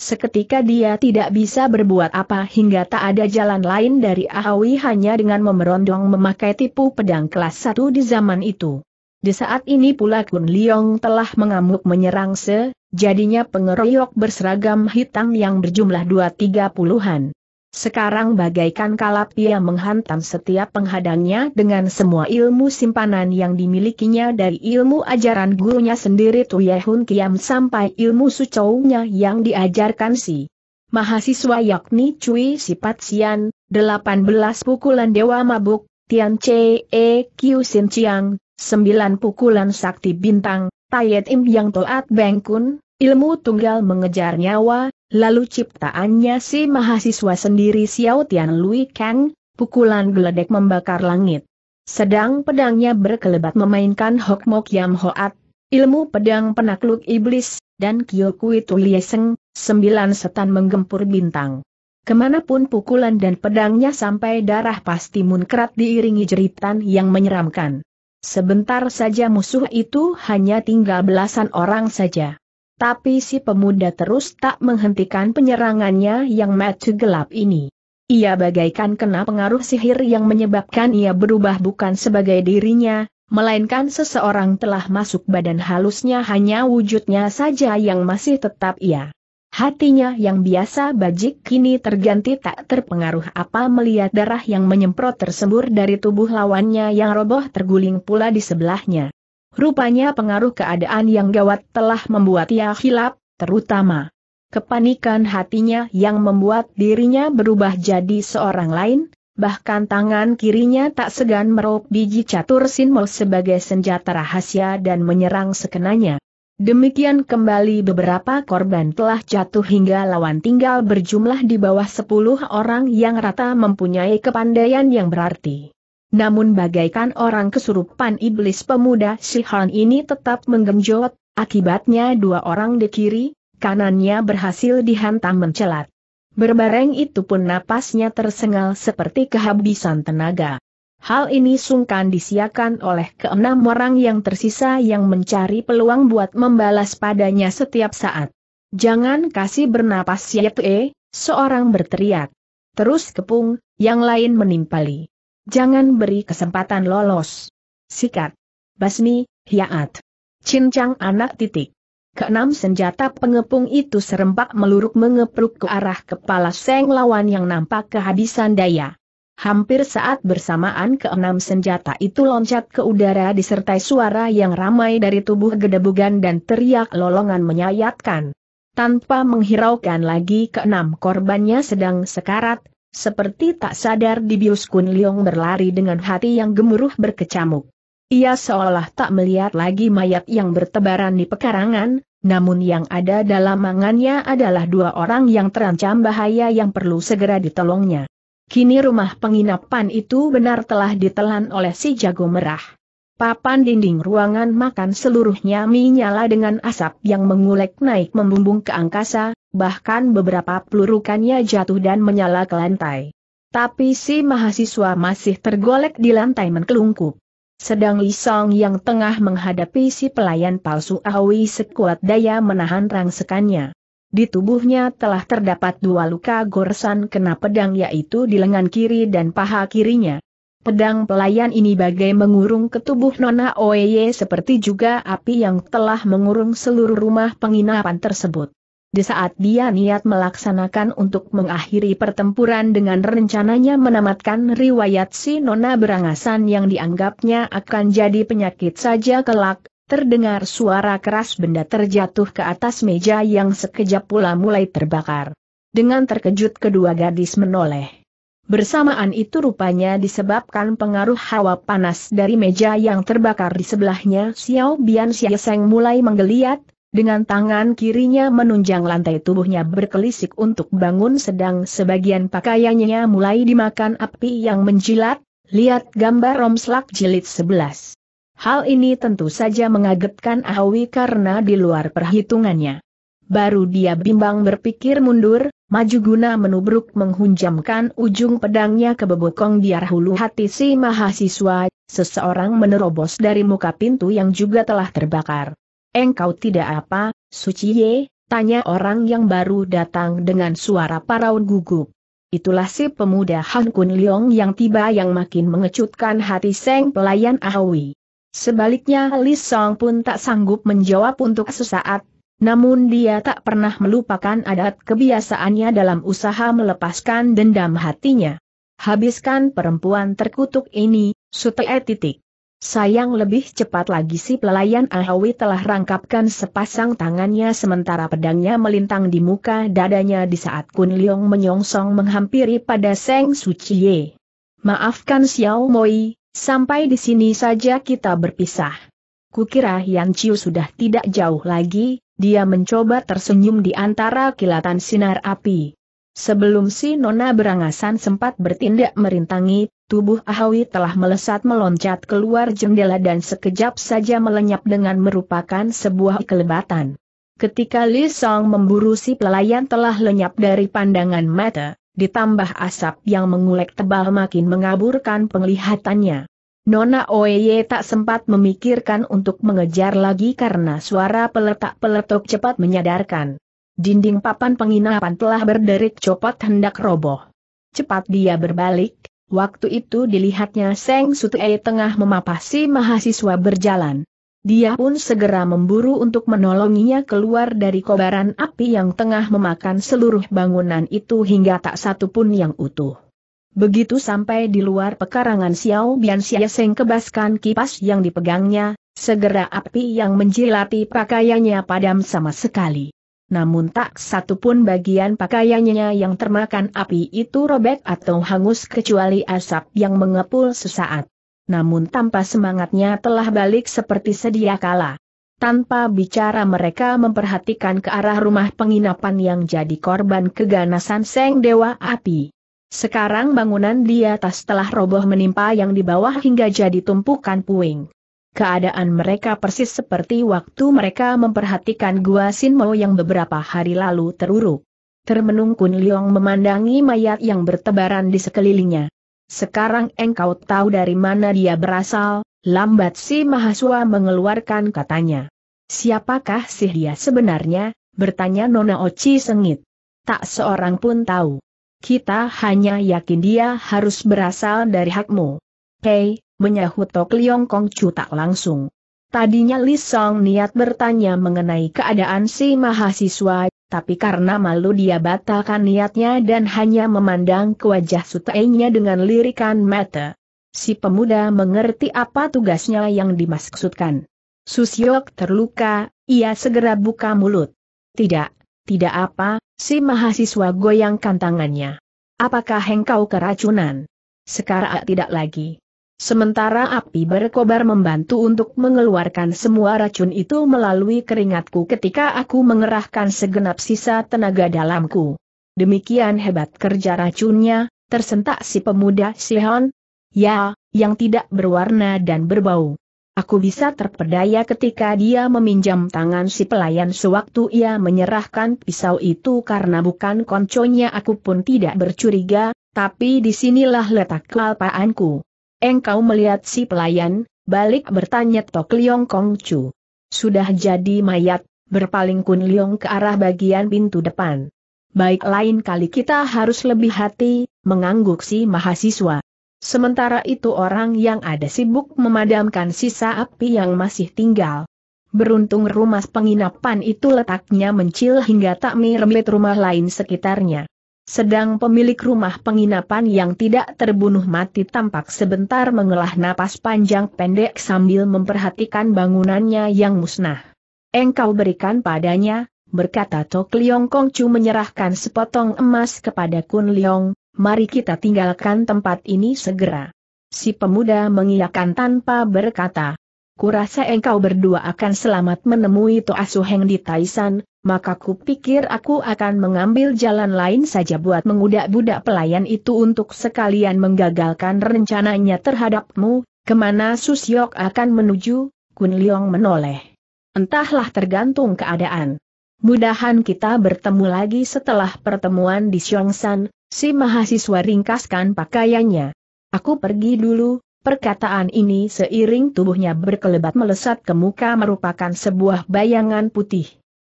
Seketika dia tidak bisa berbuat apa hingga tak ada jalan lain dari Ahawi hanya dengan memerondong memakai tipu pedang kelas 1 di zaman itu. Di saat ini pula Kun Liong telah mengamuk menyerang se, jadinya pengeroyok berseragam hitam yang berjumlah dua tiga puluhan. Sekarang bagaikan kalap ia menghantam setiap penghadangnya dengan semua ilmu simpanan yang dimilikinya dari ilmu ajaran gurunya sendiri Tuyehun Kiam sampai ilmu sucounya yang diajarkan si mahasiswa yakni Cui Sipat Sian, 18 pukulan Dewa Mabuk, Tian Che E Kiu Sin Chiang, 9 pukulan Sakti Bintang, Tayet Im Yang Toat Bengkun, ilmu tunggal mengejar nyawa, Lalu ciptaannya si mahasiswa sendiri Xiao Tian Lui Kang, pukulan geledek membakar langit. Sedang pedangnya berkelebat memainkan Hok Mok Yam Hoat, ilmu pedang penakluk iblis, dan Kyokui Tulieseng, sembilan setan menggempur bintang. Kemanapun pukulan dan pedangnya sampai darah pasti munkrat diiringi jeritan yang menyeramkan. Sebentar saja musuh itu hanya tinggal belasan orang saja. Tapi si pemuda terus tak menghentikan penyerangannya yang mati gelap ini. Ia bagaikan kena pengaruh sihir yang menyebabkan ia berubah bukan sebagai dirinya, melainkan seseorang telah masuk badan halusnya hanya wujudnya saja yang masih tetap ia. Hatinya yang biasa bajik kini terganti tak terpengaruh apa melihat darah yang menyemprot tersembur dari tubuh lawannya yang roboh terguling pula di sebelahnya. Rupanya pengaruh keadaan yang gawat telah membuat ia hilap, terutama kepanikan hatinya yang membuat dirinya berubah jadi seorang lain, bahkan tangan kirinya tak segan merob biji catur sinmol sebagai senjata rahasia dan menyerang sekenanya. Demikian kembali beberapa korban telah jatuh hingga lawan tinggal berjumlah di bawah 10 orang yang rata mempunyai kepandaian yang berarti. Namun bagaikan orang kesurupan iblis pemuda Sihan ini tetap menggenjot, akibatnya dua orang di kiri, kanannya berhasil dihantam mencelat. Berbareng itu pun napasnya tersengal seperti kehabisan tenaga. Hal ini sungkan disiakan oleh keenam orang yang tersisa yang mencari peluang buat membalas padanya setiap saat. Jangan kasih bernapas eh, seorang berteriak. Terus kepung, yang lain menimpali. Jangan beri kesempatan lolos. Sikat. Basmi, hiaat, Cincang anak titik. Keenam senjata pengepung itu serempak meluruk mengepruk ke arah kepala seng lawan yang nampak kehabisan daya. Hampir saat bersamaan keenam senjata itu loncat ke udara disertai suara yang ramai dari tubuh gedebugan dan teriak lolongan menyayatkan. Tanpa menghiraukan lagi keenam korbannya sedang sekarat, seperti tak sadar Dibius Kun Leong berlari dengan hati yang gemuruh berkecamuk. Ia seolah tak melihat lagi mayat yang bertebaran di pekarangan, namun yang ada dalam mangannya adalah dua orang yang terancam bahaya yang perlu segera ditolongnya. Kini rumah penginapan itu benar telah ditelan oleh si jago merah. Papan dinding ruangan makan seluruhnya menyala dengan asap yang mengulek naik membumbung ke angkasa, bahkan beberapa pelurukannya jatuh dan menyala ke lantai. Tapi si mahasiswa masih tergolek di lantai menkelungkup. Sedang Lisong yang tengah menghadapi si pelayan palsu Awi sekuat daya menahan rangsekannya. Di tubuhnya telah terdapat dua luka goresan kena pedang yaitu di lengan kiri dan paha kirinya. Pedang pelayan ini bagai mengurung ke tubuh Nona Oye seperti juga api yang telah mengurung seluruh rumah penginapan tersebut. Di saat dia niat melaksanakan untuk mengakhiri pertempuran dengan rencananya menamatkan riwayat si Nona berangasan yang dianggapnya akan jadi penyakit saja kelak, terdengar suara keras benda terjatuh ke atas meja yang sekejap pula mulai terbakar. Dengan terkejut kedua gadis menoleh. Bersamaan itu rupanya disebabkan pengaruh hawa panas dari meja yang terbakar di sebelahnya Xiao Bian Seng mulai menggeliat, dengan tangan kirinya menunjang lantai tubuhnya berkelisik untuk bangun sedang sebagian pakaiannya mulai dimakan api yang menjilat, lihat gambar Romslak jilid 11. Hal ini tentu saja mengagetkan Ahwi karena di luar perhitungannya. Baru dia bimbang berpikir mundur, maju guna menubruk menghunjamkan ujung pedangnya ke bebokong biar hulu hati si mahasiswa, seseorang menerobos dari muka pintu yang juga telah terbakar. Engkau tidak apa, Suci Ye, tanya orang yang baru datang dengan suara paraun gugup. Itulah si pemuda Han Kun Leong yang tiba yang makin mengecutkan hati Seng pelayan Ahui. Sebaliknya Li Song pun tak sanggup menjawab untuk sesaat, namun dia tak pernah melupakan adat kebiasaannya dalam usaha melepaskan dendam hatinya. Habiskan perempuan terkutuk ini, sute titik. Sayang lebih cepat lagi si pelayan Ahawi telah rangkapkan sepasang tangannya sementara pedangnya melintang di muka dadanya di saat Kun Leong menyongsong menghampiri pada Seng Ye. Maafkan Xiao Moi, sampai di sini saja kita berpisah. Kukira Yan Chiu sudah tidak jauh lagi, dia mencoba tersenyum di antara kilatan sinar api. Sebelum si Nona berangasan sempat bertindak merintangi, tubuh Ahawi telah melesat meloncat keluar jendela dan sekejap saja melenyap dengan merupakan sebuah kelebatan. Ketika Li Song memburu si pelayan telah lenyap dari pandangan mata, ditambah asap yang mengulek tebal makin mengaburkan penglihatannya. Nona Oye tak sempat memikirkan untuk mengejar lagi karena suara peletak-peletok cepat menyadarkan. Dinding papan penginapan telah berderik copot hendak roboh. Cepat dia berbalik, waktu itu dilihatnya Seng Sutei tengah memapasi mahasiswa berjalan. Dia pun segera memburu untuk menolonginya keluar dari kobaran api yang tengah memakan seluruh bangunan itu hingga tak satu pun yang utuh. Begitu sampai di luar pekarangan Xiao Bian Xia Seng kebaskan kipas yang dipegangnya, segera api yang menjilati pakaiannya padam sama sekali. Namun tak satupun bagian pakaiannya yang termakan api itu robek atau hangus kecuali asap yang mengepul sesaat. Namun tanpa semangatnya telah balik seperti sedia kala. Tanpa bicara mereka memperhatikan ke arah rumah penginapan yang jadi korban keganasan Seng Dewa Api. Sekarang bangunan di atas telah roboh menimpa yang di bawah hingga jadi tumpukan puing. Keadaan mereka persis seperti waktu mereka memperhatikan gua Sinmo yang beberapa hari lalu teruruk. Termenung Kun Liong memandangi mayat yang bertebaran di sekelilingnya. Sekarang engkau tahu dari mana dia berasal, lambat si mahasiswa mengeluarkan katanya. Siapakah sih dia sebenarnya? bertanya Nona Oci sengit. Tak seorang pun tahu. Kita hanya yakin dia harus berasal dari hakmu. Hei, menyahut Tok Liong Kong Chu tak langsung. Tadinya Li Song niat bertanya mengenai keadaan si mahasiswa, tapi karena malu dia batalkan niatnya dan hanya memandang ke wajah sutainya dengan lirikan mata. Si pemuda mengerti apa tugasnya yang dimaksudkan. Susyok terluka, ia segera buka mulut. Tidak, tidak apa, Si mahasiswa goyangkan tangannya. Apakah engkau keracunan? Sekarang tidak lagi. Sementara api berkobar membantu untuk mengeluarkan semua racun itu melalui keringatku ketika aku mengerahkan segenap sisa tenaga dalamku. Demikian hebat kerja racunnya, tersentak si pemuda Sihon. Ya, yang tidak berwarna dan berbau. Aku bisa terpedaya ketika dia meminjam tangan si pelayan sewaktu ia menyerahkan pisau itu karena bukan konconya aku pun tidak bercuriga, tapi disinilah letak kelapaanku. Engkau melihat si pelayan, balik bertanya Tok Liong Kong Chu. Sudah jadi mayat, berpaling Kun Liong ke arah bagian pintu depan. Baik lain kali kita harus lebih hati, mengangguk si mahasiswa. Sementara itu orang yang ada sibuk memadamkan sisa api yang masih tinggal. Beruntung rumah penginapan itu letaknya mencil hingga tak mirip rumah lain sekitarnya. Sedang pemilik rumah penginapan yang tidak terbunuh mati tampak sebentar mengelah napas panjang pendek sambil memperhatikan bangunannya yang musnah. Engkau berikan padanya, berkata Tok Liong Chu menyerahkan sepotong emas kepada Kun Liong, mari kita tinggalkan tempat ini segera. Si pemuda mengiyakan tanpa berkata. Kurasa engkau berdua akan selamat menemui Toa Suheng di Taisan, maka kupikir aku akan mengambil jalan lain saja buat mengudak budak pelayan itu untuk sekalian menggagalkan rencananya terhadapmu, kemana Susyok akan menuju, Kun Leong menoleh. Entahlah tergantung keadaan. Mudahan kita bertemu lagi setelah pertemuan di Xiongsan, si mahasiswa ringkaskan pakaiannya. Aku pergi dulu, perkataan ini seiring tubuhnya berkelebat melesat ke muka merupakan sebuah bayangan putih.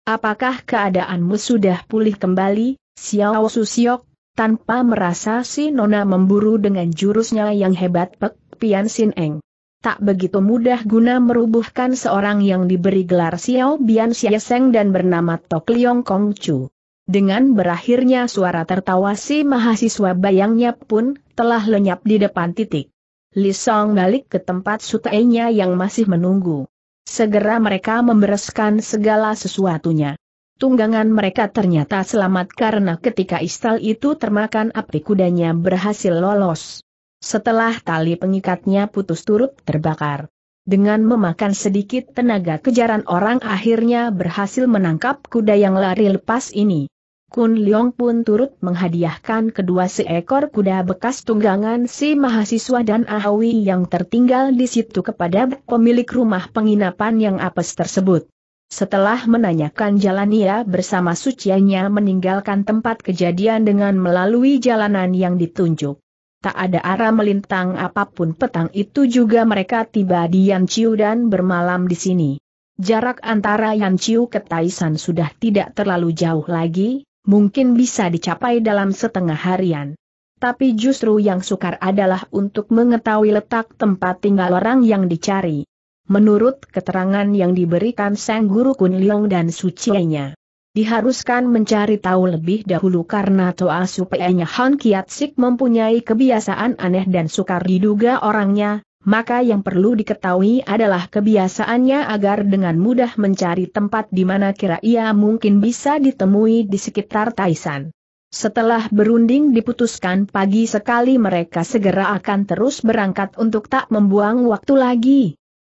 Apakah keadaanmu sudah pulih kembali, Xiao Susiok? Tanpa merasa si Nona memburu dengan jurusnya yang hebat Pek Pian Sin Eng tak begitu mudah guna merubuhkan seorang yang diberi gelar Xiao Bian Xieseng dan bernama Tok Liong Kong Chu. Dengan berakhirnya suara tertawa si mahasiswa bayangnya pun telah lenyap di depan titik. Li Song balik ke tempat sutainya yang masih menunggu. Segera mereka membereskan segala sesuatunya. Tunggangan mereka ternyata selamat karena ketika istal itu termakan api kudanya berhasil lolos. Setelah tali pengikatnya putus turut terbakar. Dengan memakan sedikit tenaga kejaran orang akhirnya berhasil menangkap kuda yang lari lepas ini. Kun Leong pun turut menghadiahkan kedua seekor kuda bekas tunggangan si mahasiswa dan ahwi yang tertinggal di situ kepada pemilik rumah penginapan yang apes tersebut. Setelah menanyakan jalan ia bersama sucianya meninggalkan tempat kejadian dengan melalui jalanan yang ditunjuk tak ada arah melintang apapun petang itu juga mereka tiba di Yanciu dan bermalam di sini. Jarak antara Yanciu ke Taisan sudah tidak terlalu jauh lagi, mungkin bisa dicapai dalam setengah harian. Tapi justru yang sukar adalah untuk mengetahui letak tempat tinggal orang yang dicari. Menurut keterangan yang diberikan Sang Guru Kun Leong dan sucinya diharuskan mencari tahu lebih dahulu karena Toa Supeyanya Han Kiat Sik mempunyai kebiasaan aneh dan sukar diduga orangnya, maka yang perlu diketahui adalah kebiasaannya agar dengan mudah mencari tempat di mana kira ia mungkin bisa ditemui di sekitar Taisan. Setelah berunding diputuskan pagi sekali mereka segera akan terus berangkat untuk tak membuang waktu lagi.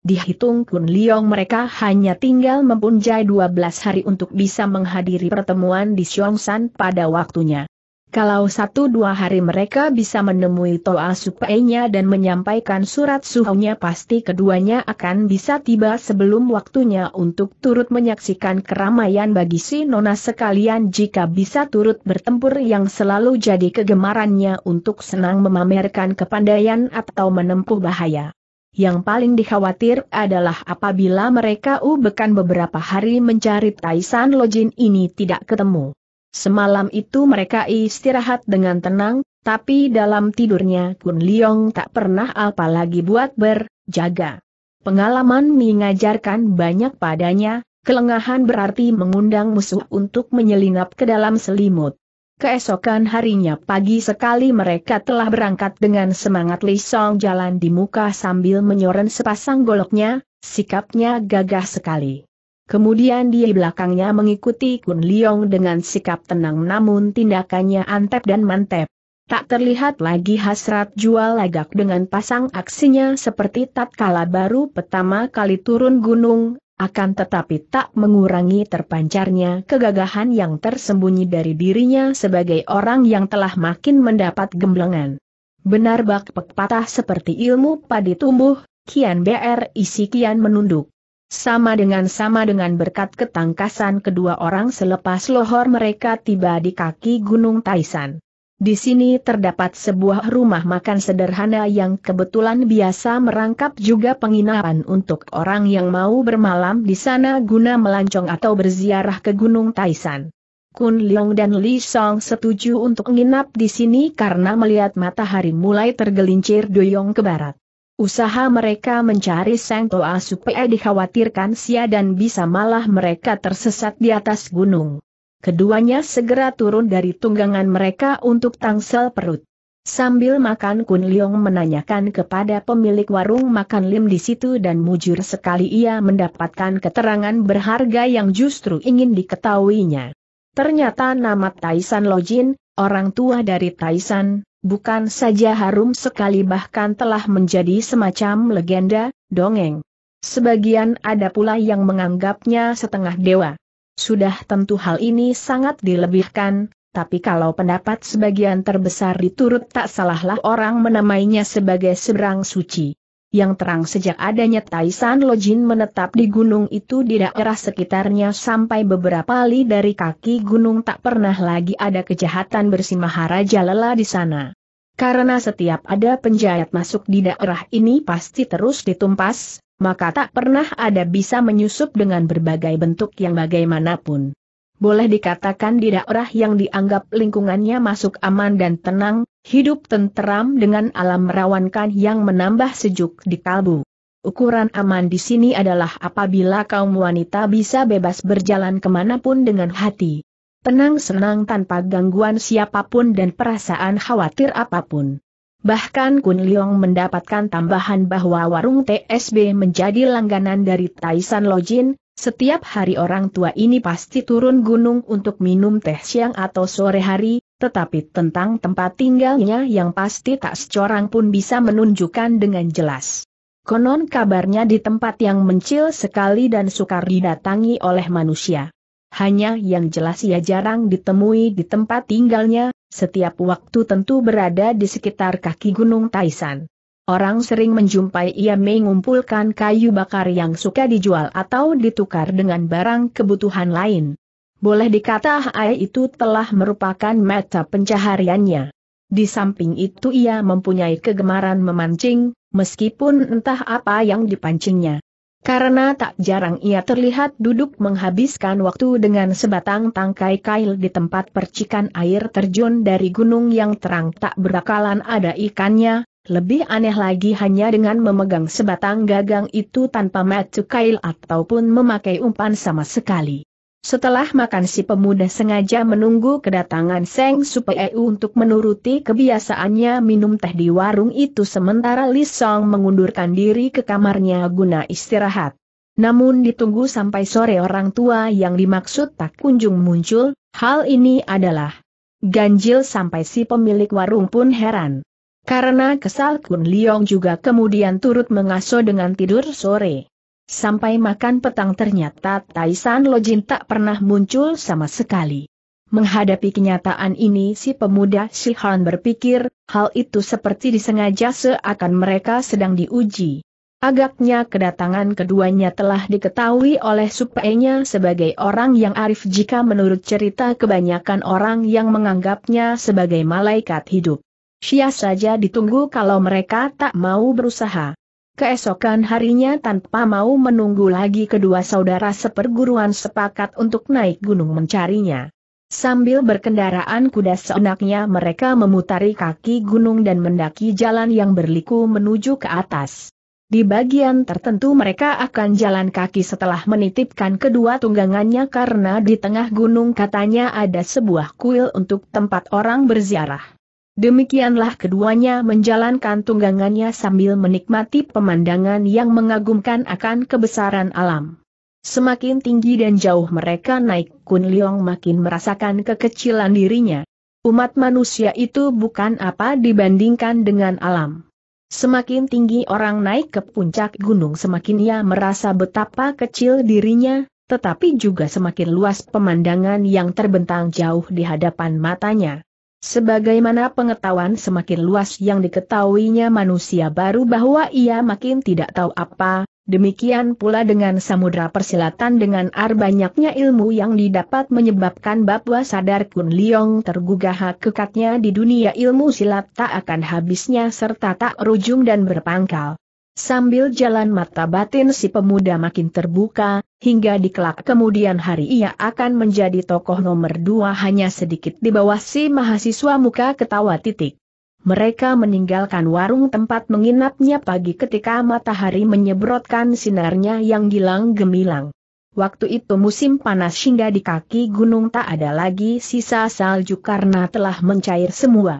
Dihitung Kun Leong mereka hanya tinggal mempunyai 12 hari untuk bisa menghadiri pertemuan di Xiongsan pada waktunya. Kalau satu dua hari mereka bisa menemui Toa Supainya dan menyampaikan surat suhunya pasti keduanya akan bisa tiba sebelum waktunya untuk turut menyaksikan keramaian bagi si Nona sekalian jika bisa turut bertempur yang selalu jadi kegemarannya untuk senang memamerkan kepandaian atau menempuh bahaya yang paling dikhawatir adalah apabila mereka ubekan beberapa hari mencari Taisan Lojin ini tidak ketemu. Semalam itu mereka istirahat dengan tenang, tapi dalam tidurnya Kun Liong tak pernah apalagi buat berjaga. Pengalaman mengajarkan banyak padanya, kelengahan berarti mengundang musuh untuk menyelinap ke dalam selimut. Keesokan harinya pagi sekali mereka telah berangkat dengan semangat Song jalan di muka sambil menyoren sepasang goloknya, sikapnya gagah sekali. Kemudian di belakangnya mengikuti Kun Liong dengan sikap tenang namun tindakannya antep dan mantep. Tak terlihat lagi hasrat jual lagak dengan pasang aksinya seperti tatkala baru pertama kali turun gunung, akan tetapi tak mengurangi terpancarnya kegagahan yang tersembunyi dari dirinya sebagai orang yang telah makin mendapat gemblengan. Benar bak pepatah seperti ilmu padi tumbuh, kian BR isi kian menunduk. Sama dengan sama dengan berkat ketangkasan kedua orang selepas lohor mereka tiba di kaki Gunung Taisan. Di sini terdapat sebuah rumah makan sederhana yang kebetulan biasa merangkap juga penginapan untuk orang yang mau bermalam di sana guna melancong atau berziarah ke Gunung Taisan. Kun Leong dan Li Song setuju untuk menginap di sini karena melihat matahari mulai tergelincir doyong ke barat. Usaha mereka mencari Sang Toa supaya dikhawatirkan sia dan bisa malah mereka tersesat di atas gunung. Keduanya segera turun dari tunggangan mereka untuk tangsel perut. Sambil makan Kun Leong menanyakan kepada pemilik warung makan Lim di situ dan mujur sekali ia mendapatkan keterangan berharga yang justru ingin diketahuinya. Ternyata nama Taisan Lojin, orang tua dari Taisan, bukan saja harum sekali bahkan telah menjadi semacam legenda, dongeng. Sebagian ada pula yang menganggapnya setengah dewa. Sudah tentu hal ini sangat dilebihkan, tapi kalau pendapat sebagian terbesar diturut tak salahlah orang menamainya sebagai seberang suci. Yang terang sejak adanya Taisan Lojin menetap di gunung itu di daerah sekitarnya sampai beberapa li dari kaki gunung tak pernah lagi ada kejahatan bersimaharaja lela di sana. Karena setiap ada penjahat masuk di daerah ini pasti terus ditumpas, maka tak pernah ada bisa menyusup dengan berbagai bentuk yang bagaimanapun. Boleh dikatakan di daerah yang dianggap lingkungannya masuk aman dan tenang, hidup tenteram dengan alam merawankan yang menambah sejuk di kalbu. Ukuran aman di sini adalah apabila kaum wanita bisa bebas berjalan kemanapun dengan hati. Tenang senang tanpa gangguan siapapun dan perasaan khawatir apapun. Bahkan Kun Liong mendapatkan tambahan bahwa warung TSB menjadi langganan dari Taisan Lojin, setiap hari orang tua ini pasti turun gunung untuk minum teh siang atau sore hari, tetapi tentang tempat tinggalnya yang pasti tak secorang pun bisa menunjukkan dengan jelas. Konon kabarnya di tempat yang mencil sekali dan sukar didatangi oleh manusia. Hanya yang jelas ia jarang ditemui di tempat tinggalnya, setiap waktu tentu berada di sekitar kaki Gunung Taisan. Orang sering menjumpai ia mengumpulkan kayu bakar yang suka dijual atau ditukar dengan barang kebutuhan lain. Boleh dikata Hai itu telah merupakan mata pencahariannya. Di samping itu ia mempunyai kegemaran memancing, meskipun entah apa yang dipancingnya. Karena tak jarang ia terlihat duduk menghabiskan waktu dengan sebatang tangkai kail di tempat percikan air terjun dari gunung yang terang tak berakalan ada ikannya, lebih aneh lagi hanya dengan memegang sebatang gagang itu tanpa macu kail ataupun memakai umpan sama sekali. Setelah makan si pemuda sengaja menunggu kedatangan Seng supaya untuk menuruti kebiasaannya minum teh di warung itu sementara Li Song mengundurkan diri ke kamarnya guna istirahat. Namun ditunggu sampai sore orang tua yang dimaksud tak kunjung muncul, hal ini adalah ganjil sampai si pemilik warung pun heran. Karena kesal Kun Liong juga kemudian turut mengaso dengan tidur sore. Sampai makan petang ternyata Taisan Lojin tak pernah muncul sama sekali. Menghadapi kenyataan ini si pemuda Shihan berpikir, hal itu seperti disengaja seakan mereka sedang diuji. Agaknya kedatangan keduanya telah diketahui oleh supainya sebagai orang yang arif jika menurut cerita kebanyakan orang yang menganggapnya sebagai malaikat hidup. Sia saja ditunggu kalau mereka tak mau berusaha. Keesokan harinya tanpa mau menunggu lagi kedua saudara seperguruan sepakat untuk naik gunung mencarinya. Sambil berkendaraan kuda seenaknya mereka memutari kaki gunung dan mendaki jalan yang berliku menuju ke atas. Di bagian tertentu mereka akan jalan kaki setelah menitipkan kedua tunggangannya karena di tengah gunung katanya ada sebuah kuil untuk tempat orang berziarah. Demikianlah keduanya menjalankan tunggangannya sambil menikmati pemandangan yang mengagumkan akan kebesaran alam. Semakin tinggi dan jauh mereka naik, Kun Leong makin merasakan kekecilan dirinya. Umat manusia itu bukan apa dibandingkan dengan alam. Semakin tinggi orang naik ke puncak gunung semakin ia merasa betapa kecil dirinya, tetapi juga semakin luas pemandangan yang terbentang jauh di hadapan matanya. Sebagaimana pengetahuan semakin luas yang diketahuinya manusia baru bahwa ia makin tidak tahu apa, demikian pula dengan samudra persilatan dengan ar banyaknya ilmu yang didapat menyebabkan Babwa Sadar Kun Liong tergugah kekatnya di dunia ilmu silat tak akan habisnya serta tak rujung dan berpangkal. Sambil jalan mata batin si pemuda makin terbuka, hingga di kelak kemudian hari ia akan menjadi tokoh nomor dua hanya sedikit di bawah si mahasiswa muka ketawa titik. Mereka meninggalkan warung tempat menginapnya pagi ketika matahari menyebrotkan sinarnya yang gilang gemilang. Waktu itu musim panas hingga di kaki gunung tak ada lagi sisa salju karena telah mencair semua.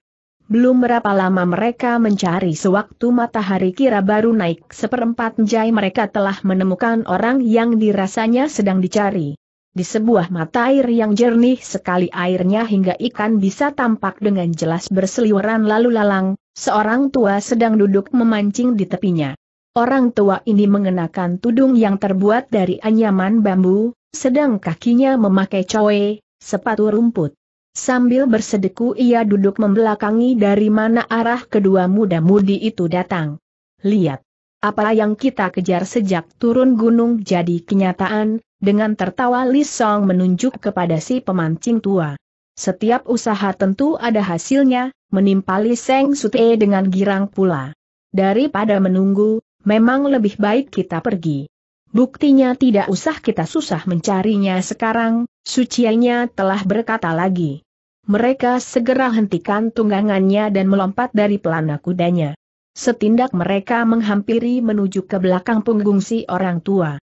Belum berapa lama mereka mencari sewaktu matahari kira baru naik seperempat jai mereka telah menemukan orang yang dirasanya sedang dicari. Di sebuah mata air yang jernih sekali airnya hingga ikan bisa tampak dengan jelas berseliweran lalu lalang, seorang tua sedang duduk memancing di tepinya. Orang tua ini mengenakan tudung yang terbuat dari anyaman bambu, sedang kakinya memakai coe, sepatu rumput. Sambil bersedeku ia duduk membelakangi dari mana arah kedua muda-mudi itu datang. Lihat. Apa yang kita kejar sejak turun gunung jadi kenyataan, dengan tertawa Li Song menunjuk kepada si pemancing tua. Setiap usaha tentu ada hasilnya, menimpa Li Seng Sute dengan girang pula. Daripada menunggu, memang lebih baik kita pergi. Buktinya tidak usah kita susah mencarinya sekarang, Suciannya telah berkata lagi mereka segera hentikan tunggangannya dan melompat dari pelana kudanya. Setindak mereka menghampiri menuju ke belakang punggung si orang tua.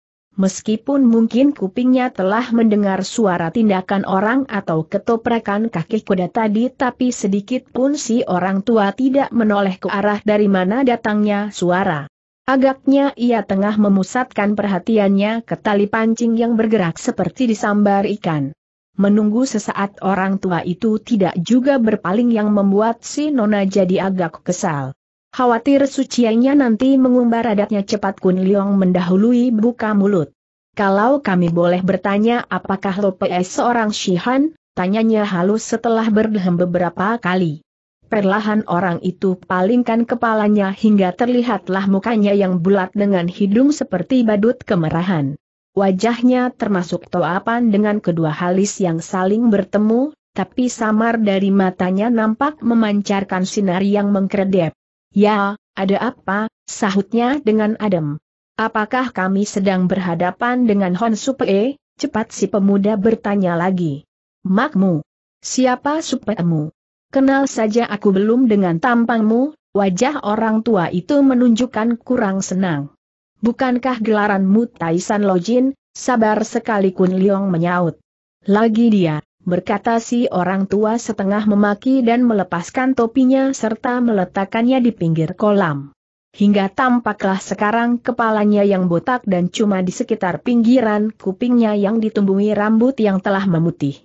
Meskipun mungkin kupingnya telah mendengar suara tindakan orang atau ketoprakan kaki kuda tadi tapi sedikit pun si orang tua tidak menoleh ke arah dari mana datangnya suara. Agaknya ia tengah memusatkan perhatiannya ke tali pancing yang bergerak seperti disambar ikan. Menunggu sesaat orang tua itu tidak juga berpaling yang membuat si Nona jadi agak kesal. Khawatir suciannya nanti mengumbar adatnya cepat Kun Liong mendahului buka mulut. Kalau kami boleh bertanya apakah Lo PS seorang Shihan, tanyanya halus setelah berdehem beberapa kali. Perlahan orang itu palingkan kepalanya hingga terlihatlah mukanya yang bulat dengan hidung seperti badut kemerahan. Wajahnya termasuk toapan dengan kedua halis yang saling bertemu, tapi samar dari matanya nampak memancarkan sinar yang mengkredep. Ya, ada apa, sahutnya dengan adem. Apakah kami sedang berhadapan dengan Hon Supe? Cepat si pemuda bertanya lagi. Makmu, siapa supemu? Kenal saja aku belum dengan tampangmu, wajah orang tua itu menunjukkan kurang senang bukankah gelaranmu Taisan Lojin, sabar sekali Kun Leong menyaut. Lagi dia, berkata si orang tua setengah memaki dan melepaskan topinya serta meletakkannya di pinggir kolam. Hingga tampaklah sekarang kepalanya yang botak dan cuma di sekitar pinggiran kupingnya yang ditumbuhi rambut yang telah memutih.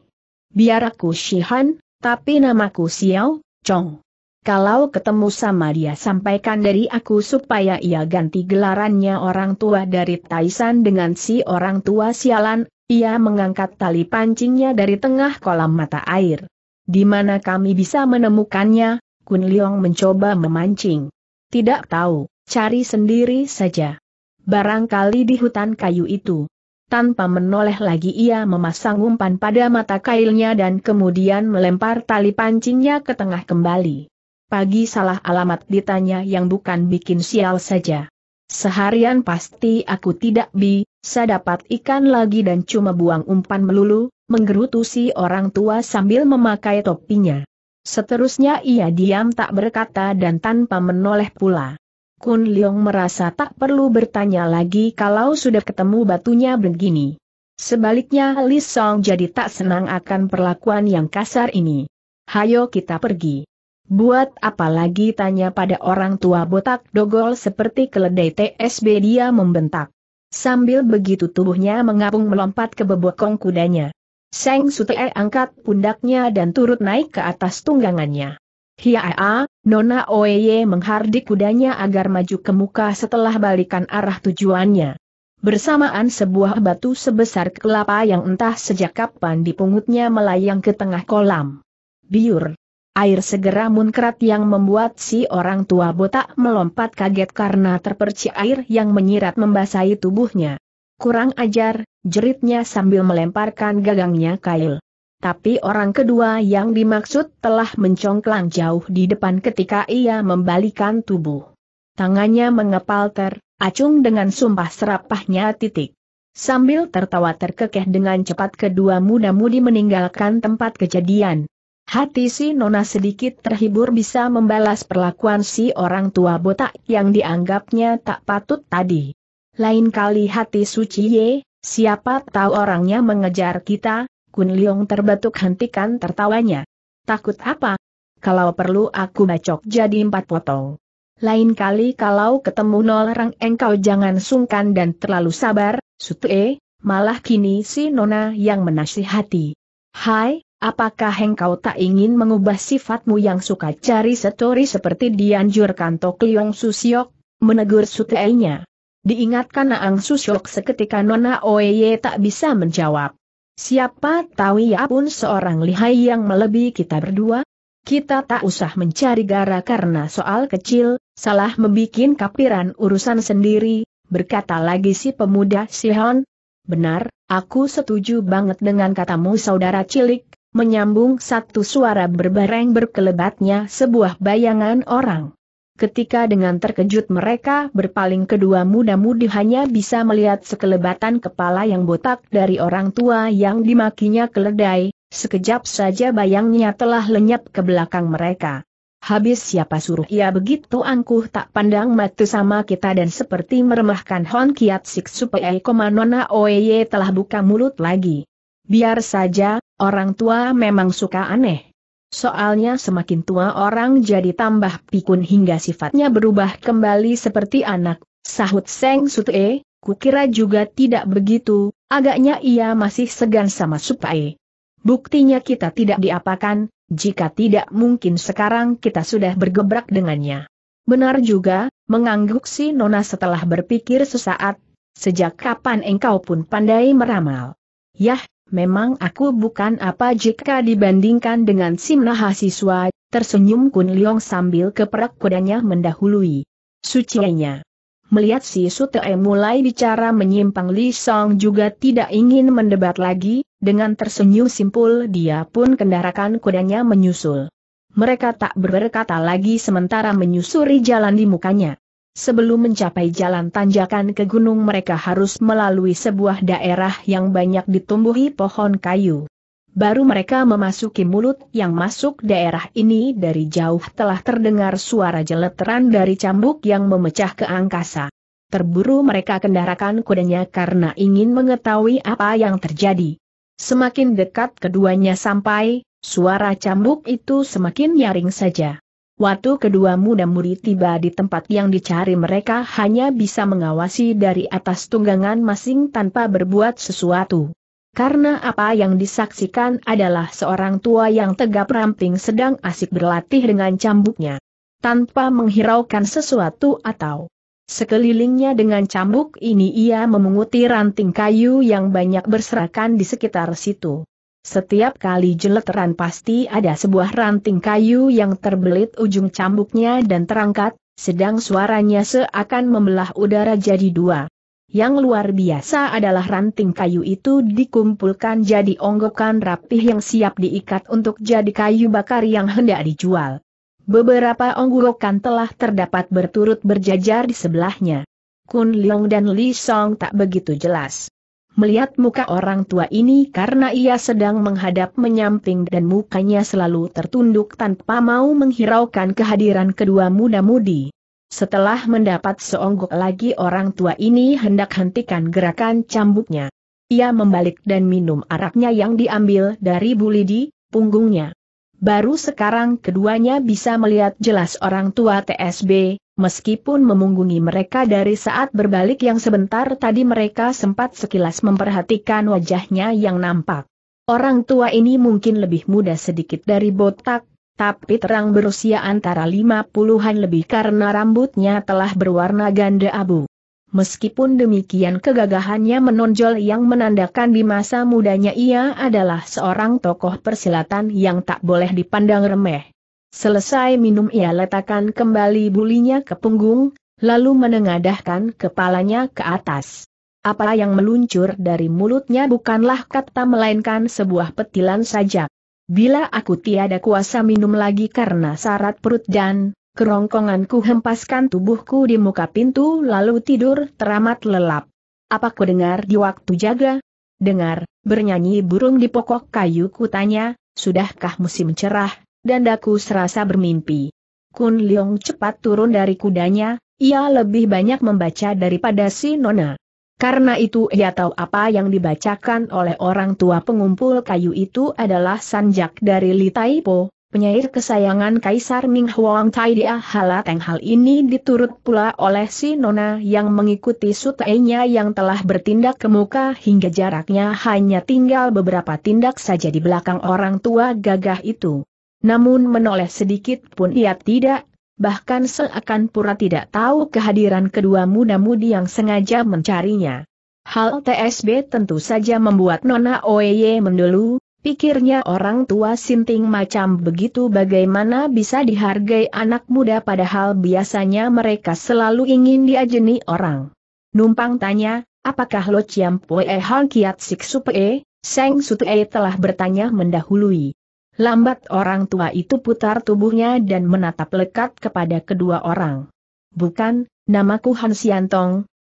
Biar aku Shihan, tapi namaku Xiao, Chong. Kalau ketemu sama dia sampaikan dari aku supaya ia ganti gelarannya orang tua dari Taisan dengan si orang tua sialan, ia mengangkat tali pancingnya dari tengah kolam mata air. Di mana kami bisa menemukannya, Kun Leong mencoba memancing. Tidak tahu, cari sendiri saja. Barangkali di hutan kayu itu. Tanpa menoleh lagi ia memasang umpan pada mata kailnya dan kemudian melempar tali pancingnya ke tengah kembali. Pagi salah alamat ditanya yang bukan bikin sial saja. Seharian pasti aku tidak bisa dapat ikan lagi dan cuma buang umpan melulu, menggerutu si orang tua sambil memakai topinya. Seterusnya ia diam tak berkata dan tanpa menoleh pula. Kun Leong merasa tak perlu bertanya lagi kalau sudah ketemu batunya begini. Sebaliknya Li Song jadi tak senang akan perlakuan yang kasar ini. Hayo kita pergi. Buat apa lagi tanya pada orang tua botak dogol seperti keledai TSB dia membentak. Sambil begitu tubuhnya mengapung melompat ke bebokong kudanya. Seng Sute angkat pundaknya dan turut naik ke atas tunggangannya. Hiaa, Nona Oye menghardik kudanya agar maju ke muka setelah balikan arah tujuannya. Bersamaan sebuah batu sebesar kelapa yang entah sejak kapan dipungutnya melayang ke tengah kolam. Biur. Air segera munkrat yang membuat si orang tua botak melompat kaget karena terperci air yang menyirat membasahi tubuhnya. Kurang ajar, jeritnya sambil melemparkan gagangnya kail. Tapi orang kedua yang dimaksud telah mencongklang jauh di depan ketika ia membalikan tubuh. Tangannya mengepal teracung dengan sumpah serapahnya titik. Sambil tertawa terkekeh dengan cepat kedua muda-mudi meninggalkan tempat kejadian. Hati si Nona sedikit terhibur bisa membalas perlakuan si orang tua botak yang dianggapnya tak patut tadi. Lain kali hati suci ye, siapa tahu orangnya mengejar kita, Kun Leong terbetuk hentikan tertawanya. Takut apa? Kalau perlu aku bacok jadi empat potong. Lain kali kalau ketemu nol orang engkau jangan sungkan dan terlalu sabar, sutue, malah kini si Nona yang menasihati. Hai, Apakah engkau tak ingin mengubah sifatmu yang suka cari setori seperti dianjurkan Tok Liong Susiok? Menegur sutelnya. Diingatkan Naang Susiok seketika Nona Oeye tak bisa menjawab. Siapa tahu ia pun seorang lihai yang melebihi kita berdua? Kita tak usah mencari gara karena soal kecil, salah membuat kapiran urusan sendiri, berkata lagi si pemuda Sihon. Benar, aku setuju banget dengan katamu saudara cilik, menyambung satu suara berbareng berkelebatnya sebuah bayangan orang. Ketika dengan terkejut mereka berpaling kedua muda-mudi hanya bisa melihat sekelebatan kepala yang botak dari orang tua yang dimakinya keledai, sekejap saja bayangnya telah lenyap ke belakang mereka. Habis siapa suruh ia begitu angkuh tak pandang mata sama kita dan seperti meremahkan Hon Kiat Sik supaya Komanona Oeye telah buka mulut lagi. Biar saja, Orang tua memang suka aneh. Soalnya semakin tua orang jadi tambah pikun hingga sifatnya berubah kembali seperti anak, sahut Seng Sutue, kukira juga tidak begitu, agaknya ia masih segan sama Supai. Buktinya kita tidak diapakan, jika tidak mungkin sekarang kita sudah bergebrak dengannya. Benar juga, mengangguk si Nona setelah berpikir sesaat, sejak kapan engkau pun pandai meramal. Yah, memang aku bukan apa jika dibandingkan dengan si mahasiswa, tersenyum Kun Leong sambil keperak kudanya mendahului. Sucinya. Melihat si Sute e mulai bicara menyimpang Li Song juga tidak ingin mendebat lagi, dengan tersenyum simpul dia pun kendarakan kudanya menyusul. Mereka tak berkata lagi sementara menyusuri jalan di mukanya sebelum mencapai jalan tanjakan ke gunung mereka harus melalui sebuah daerah yang banyak ditumbuhi pohon kayu. Baru mereka memasuki mulut yang masuk daerah ini dari jauh telah terdengar suara jeleteran dari cambuk yang memecah ke angkasa. Terburu mereka kendarakan kudanya karena ingin mengetahui apa yang terjadi. Semakin dekat keduanya sampai, suara cambuk itu semakin nyaring saja. Waktu kedua muda murid tiba di tempat yang dicari mereka hanya bisa mengawasi dari atas tunggangan masing tanpa berbuat sesuatu. Karena apa yang disaksikan adalah seorang tua yang tegap ramping sedang asik berlatih dengan cambuknya. Tanpa menghiraukan sesuatu atau sekelilingnya dengan cambuk ini ia memunguti ranting kayu yang banyak berserakan di sekitar situ. Setiap kali jeleteran pasti ada sebuah ranting kayu yang terbelit ujung cambuknya dan terangkat, sedang suaranya seakan membelah udara jadi dua. Yang luar biasa adalah ranting kayu itu dikumpulkan jadi onggokan rapih yang siap diikat untuk jadi kayu bakar yang hendak dijual. Beberapa onggokan telah terdapat berturut berjajar di sebelahnya. Kun Leong dan Li Song tak begitu jelas melihat muka orang tua ini karena ia sedang menghadap menyamping dan mukanya selalu tertunduk tanpa mau menghiraukan kehadiran kedua muda-mudi. Setelah mendapat seonggok lagi orang tua ini hendak hentikan gerakan cambuknya. Ia membalik dan minum araknya yang diambil dari bulidi, punggungnya. Baru sekarang keduanya bisa melihat jelas orang tua TSB, meskipun memunggungi mereka dari saat berbalik yang sebentar tadi mereka sempat sekilas memperhatikan wajahnya yang nampak. Orang tua ini mungkin lebih muda sedikit dari botak, tapi terang berusia antara lima puluhan lebih karena rambutnya telah berwarna ganda abu. Meskipun demikian kegagahannya menonjol yang menandakan di masa mudanya ia adalah seorang tokoh persilatan yang tak boleh dipandang remeh. Selesai minum ia letakkan kembali bulinya ke punggung, lalu menengadahkan kepalanya ke atas. Apa yang meluncur dari mulutnya bukanlah kata melainkan sebuah petilan saja. Bila aku tiada kuasa minum lagi karena syarat perut dan Kerongkonganku hempaskan tubuhku di muka pintu lalu tidur teramat lelap. Apa ku dengar di waktu jaga? Dengar, bernyanyi burung di pokok kayu kutanya, sudahkah musim cerah, dan daku serasa bermimpi. Kun Leong cepat turun dari kudanya, ia lebih banyak membaca daripada si Nona. Karena itu ia tahu apa yang dibacakan oleh orang tua pengumpul kayu itu adalah sanjak dari Litaipo, penyair kesayangan Kaisar Ming Huang Tai Dia Halateng hal ini diturut pula oleh si Nona yang mengikuti sutainya yang telah bertindak ke muka hingga jaraknya hanya tinggal beberapa tindak saja di belakang orang tua gagah itu. Namun menoleh sedikit pun ia tidak, bahkan seakan pura tidak tahu kehadiran kedua muda-mudi yang sengaja mencarinya. Hal TSB tentu saja membuat Nona Oye mendulu. Pikirnya orang tua sinting macam begitu bagaimana bisa dihargai anak muda padahal biasanya mereka selalu ingin diajeni orang. Numpang tanya, apakah lo ciam poe hal kiat sik supe, seng sutee telah bertanya mendahului. Lambat orang tua itu putar tubuhnya dan menatap lekat kepada kedua orang. Bukan, namaku Han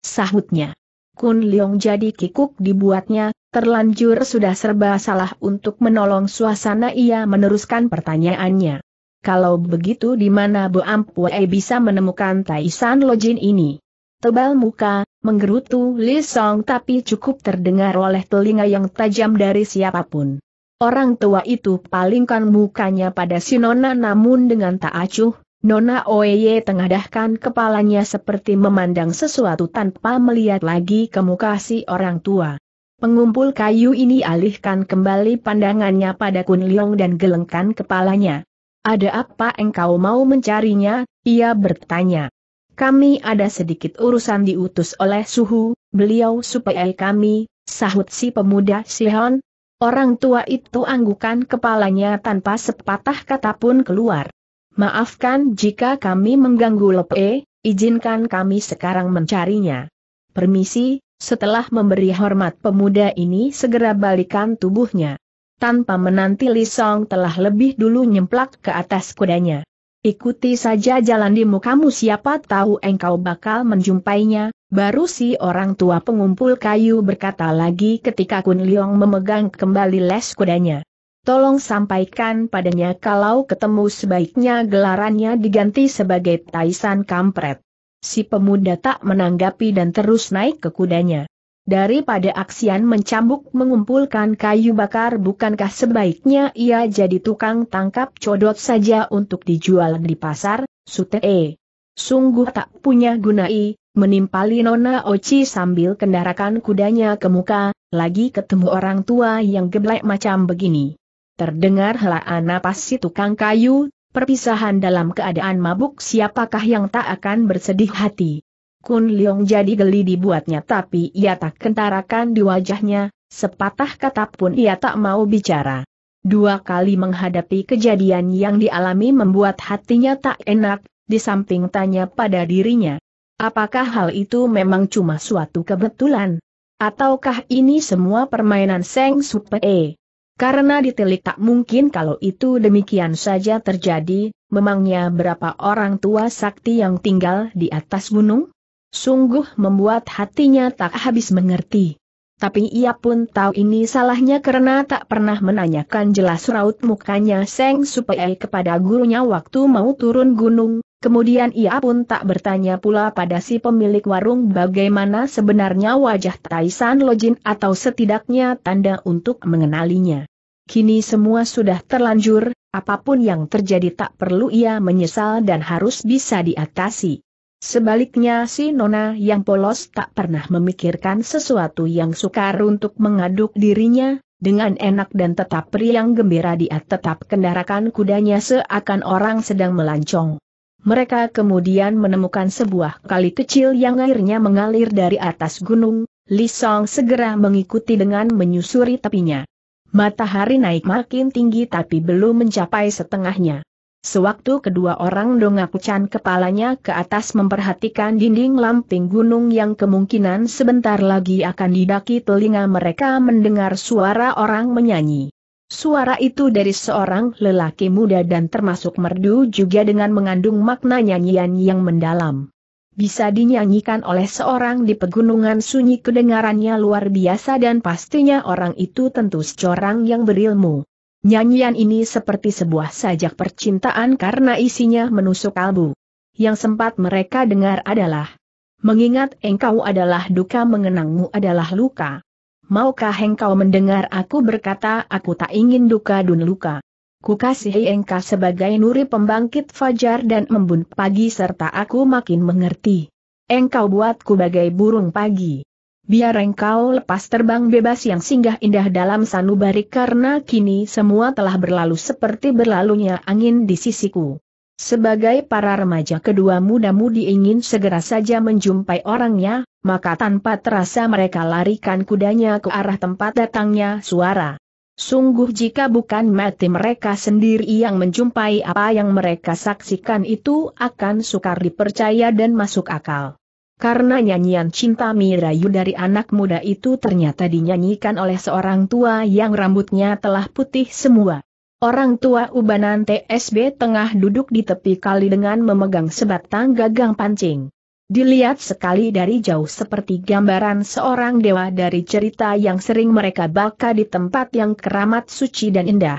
sahutnya. Kun Leong jadi kikuk dibuatnya, terlanjur sudah serba salah untuk menolong suasana ia meneruskan pertanyaannya. Kalau begitu di mana Bu Ampue bisa menemukan Taisan Lojin ini? Tebal muka, menggerutu Li Song tapi cukup terdengar oleh telinga yang tajam dari siapapun. Orang tua itu palingkan mukanya pada Sinona, namun dengan tak acuh, Nona Oeye tengadahkan kepalanya seperti memandang sesuatu tanpa melihat lagi ke muka si orang tua. Pengumpul kayu ini alihkan kembali pandangannya pada Kun Leong dan gelengkan kepalanya. Ada apa engkau mau mencarinya? Ia bertanya. Kami ada sedikit urusan diutus oleh suhu, beliau supaya kami, sahut si pemuda Sihon. Orang tua itu anggukan kepalanya tanpa sepatah kata pun keluar. Maafkan jika kami mengganggu Lepe, izinkan kami sekarang mencarinya. Permisi, setelah memberi hormat pemuda ini segera balikan tubuhnya. Tanpa menanti Lisong telah lebih dulu nyemplak ke atas kudanya. Ikuti saja jalan di mukamu siapa tahu engkau bakal menjumpainya, baru si orang tua pengumpul kayu berkata lagi ketika Kun Leong memegang kembali les kudanya tolong sampaikan padanya kalau ketemu sebaiknya gelarannya diganti sebagai Taisan Kampret. Si pemuda tak menanggapi dan terus naik ke kudanya. Daripada aksian mencambuk mengumpulkan kayu bakar bukankah sebaiknya ia jadi tukang tangkap codot saja untuk dijual di pasar, Sutee. Eh, sungguh tak punya gunai, menimpali Nona Oci sambil kendarakan kudanya ke muka, lagi ketemu orang tua yang geblek macam begini. Terdengar helaan napas si tukang kayu, perpisahan dalam keadaan mabuk siapakah yang tak akan bersedih hati. Kun Leong jadi geli dibuatnya tapi ia tak kentarakan di wajahnya, sepatah kata pun ia tak mau bicara. Dua kali menghadapi kejadian yang dialami membuat hatinya tak enak, di samping tanya pada dirinya. Apakah hal itu memang cuma suatu kebetulan? Ataukah ini semua permainan Seng Supe? Karena ditelik tak mungkin kalau itu demikian saja terjadi, memangnya berapa orang tua sakti yang tinggal di atas gunung? Sungguh membuat hatinya tak habis mengerti. Tapi ia pun tahu ini salahnya karena tak pernah menanyakan jelas raut mukanya Seng supaya kepada gurunya waktu mau turun gunung, Kemudian ia pun tak bertanya pula pada si pemilik warung bagaimana sebenarnya wajah Taisan Lojin atau setidaknya tanda untuk mengenalinya. Kini semua sudah terlanjur, apapun yang terjadi tak perlu ia menyesal dan harus bisa diatasi. Sebaliknya si Nona yang polos tak pernah memikirkan sesuatu yang sukar untuk mengaduk dirinya, dengan enak dan tetap riang gembira dia tetap kendarakan kudanya seakan orang sedang melancong. Mereka kemudian menemukan sebuah kali kecil yang airnya mengalir dari atas gunung, Li Song segera mengikuti dengan menyusuri tepinya. Matahari naik makin tinggi tapi belum mencapai setengahnya. Sewaktu kedua orang dongakucan kepalanya ke atas memperhatikan dinding lamping gunung yang kemungkinan sebentar lagi akan didaki telinga mereka mendengar suara orang menyanyi. Suara itu dari seorang lelaki muda dan termasuk merdu juga dengan mengandung makna nyanyian yang mendalam. Bisa dinyanyikan oleh seorang di pegunungan sunyi kedengarannya luar biasa dan pastinya orang itu tentu seorang yang berilmu. Nyanyian ini seperti sebuah sajak percintaan karena isinya menusuk kalbu. Yang sempat mereka dengar adalah Mengingat engkau adalah duka mengenangmu adalah luka Maukah engkau mendengar aku berkata aku tak ingin duka dun luka? Kukasihi engkau sebagai nuri pembangkit fajar dan embun pagi serta aku makin mengerti. Engkau buatku bagai burung pagi. Biar engkau lepas terbang bebas yang singgah indah dalam sanubari karena kini semua telah berlalu seperti berlalunya angin di sisiku. Sebagai para remaja kedua muda-mudi ingin segera saja menjumpai orangnya, maka tanpa terasa mereka larikan kudanya ke arah tempat datangnya suara. Sungguh jika bukan mati mereka sendiri yang menjumpai apa yang mereka saksikan itu akan sukar dipercaya dan masuk akal. Karena nyanyian cinta Mirayu dari anak muda itu ternyata dinyanyikan oleh seorang tua yang rambutnya telah putih semua. Orang tua Ubanan TSB tengah duduk di tepi kali dengan memegang sebatang gagang pancing. Dilihat sekali dari jauh seperti gambaran seorang dewa dari cerita yang sering mereka baca di tempat yang keramat suci dan indah.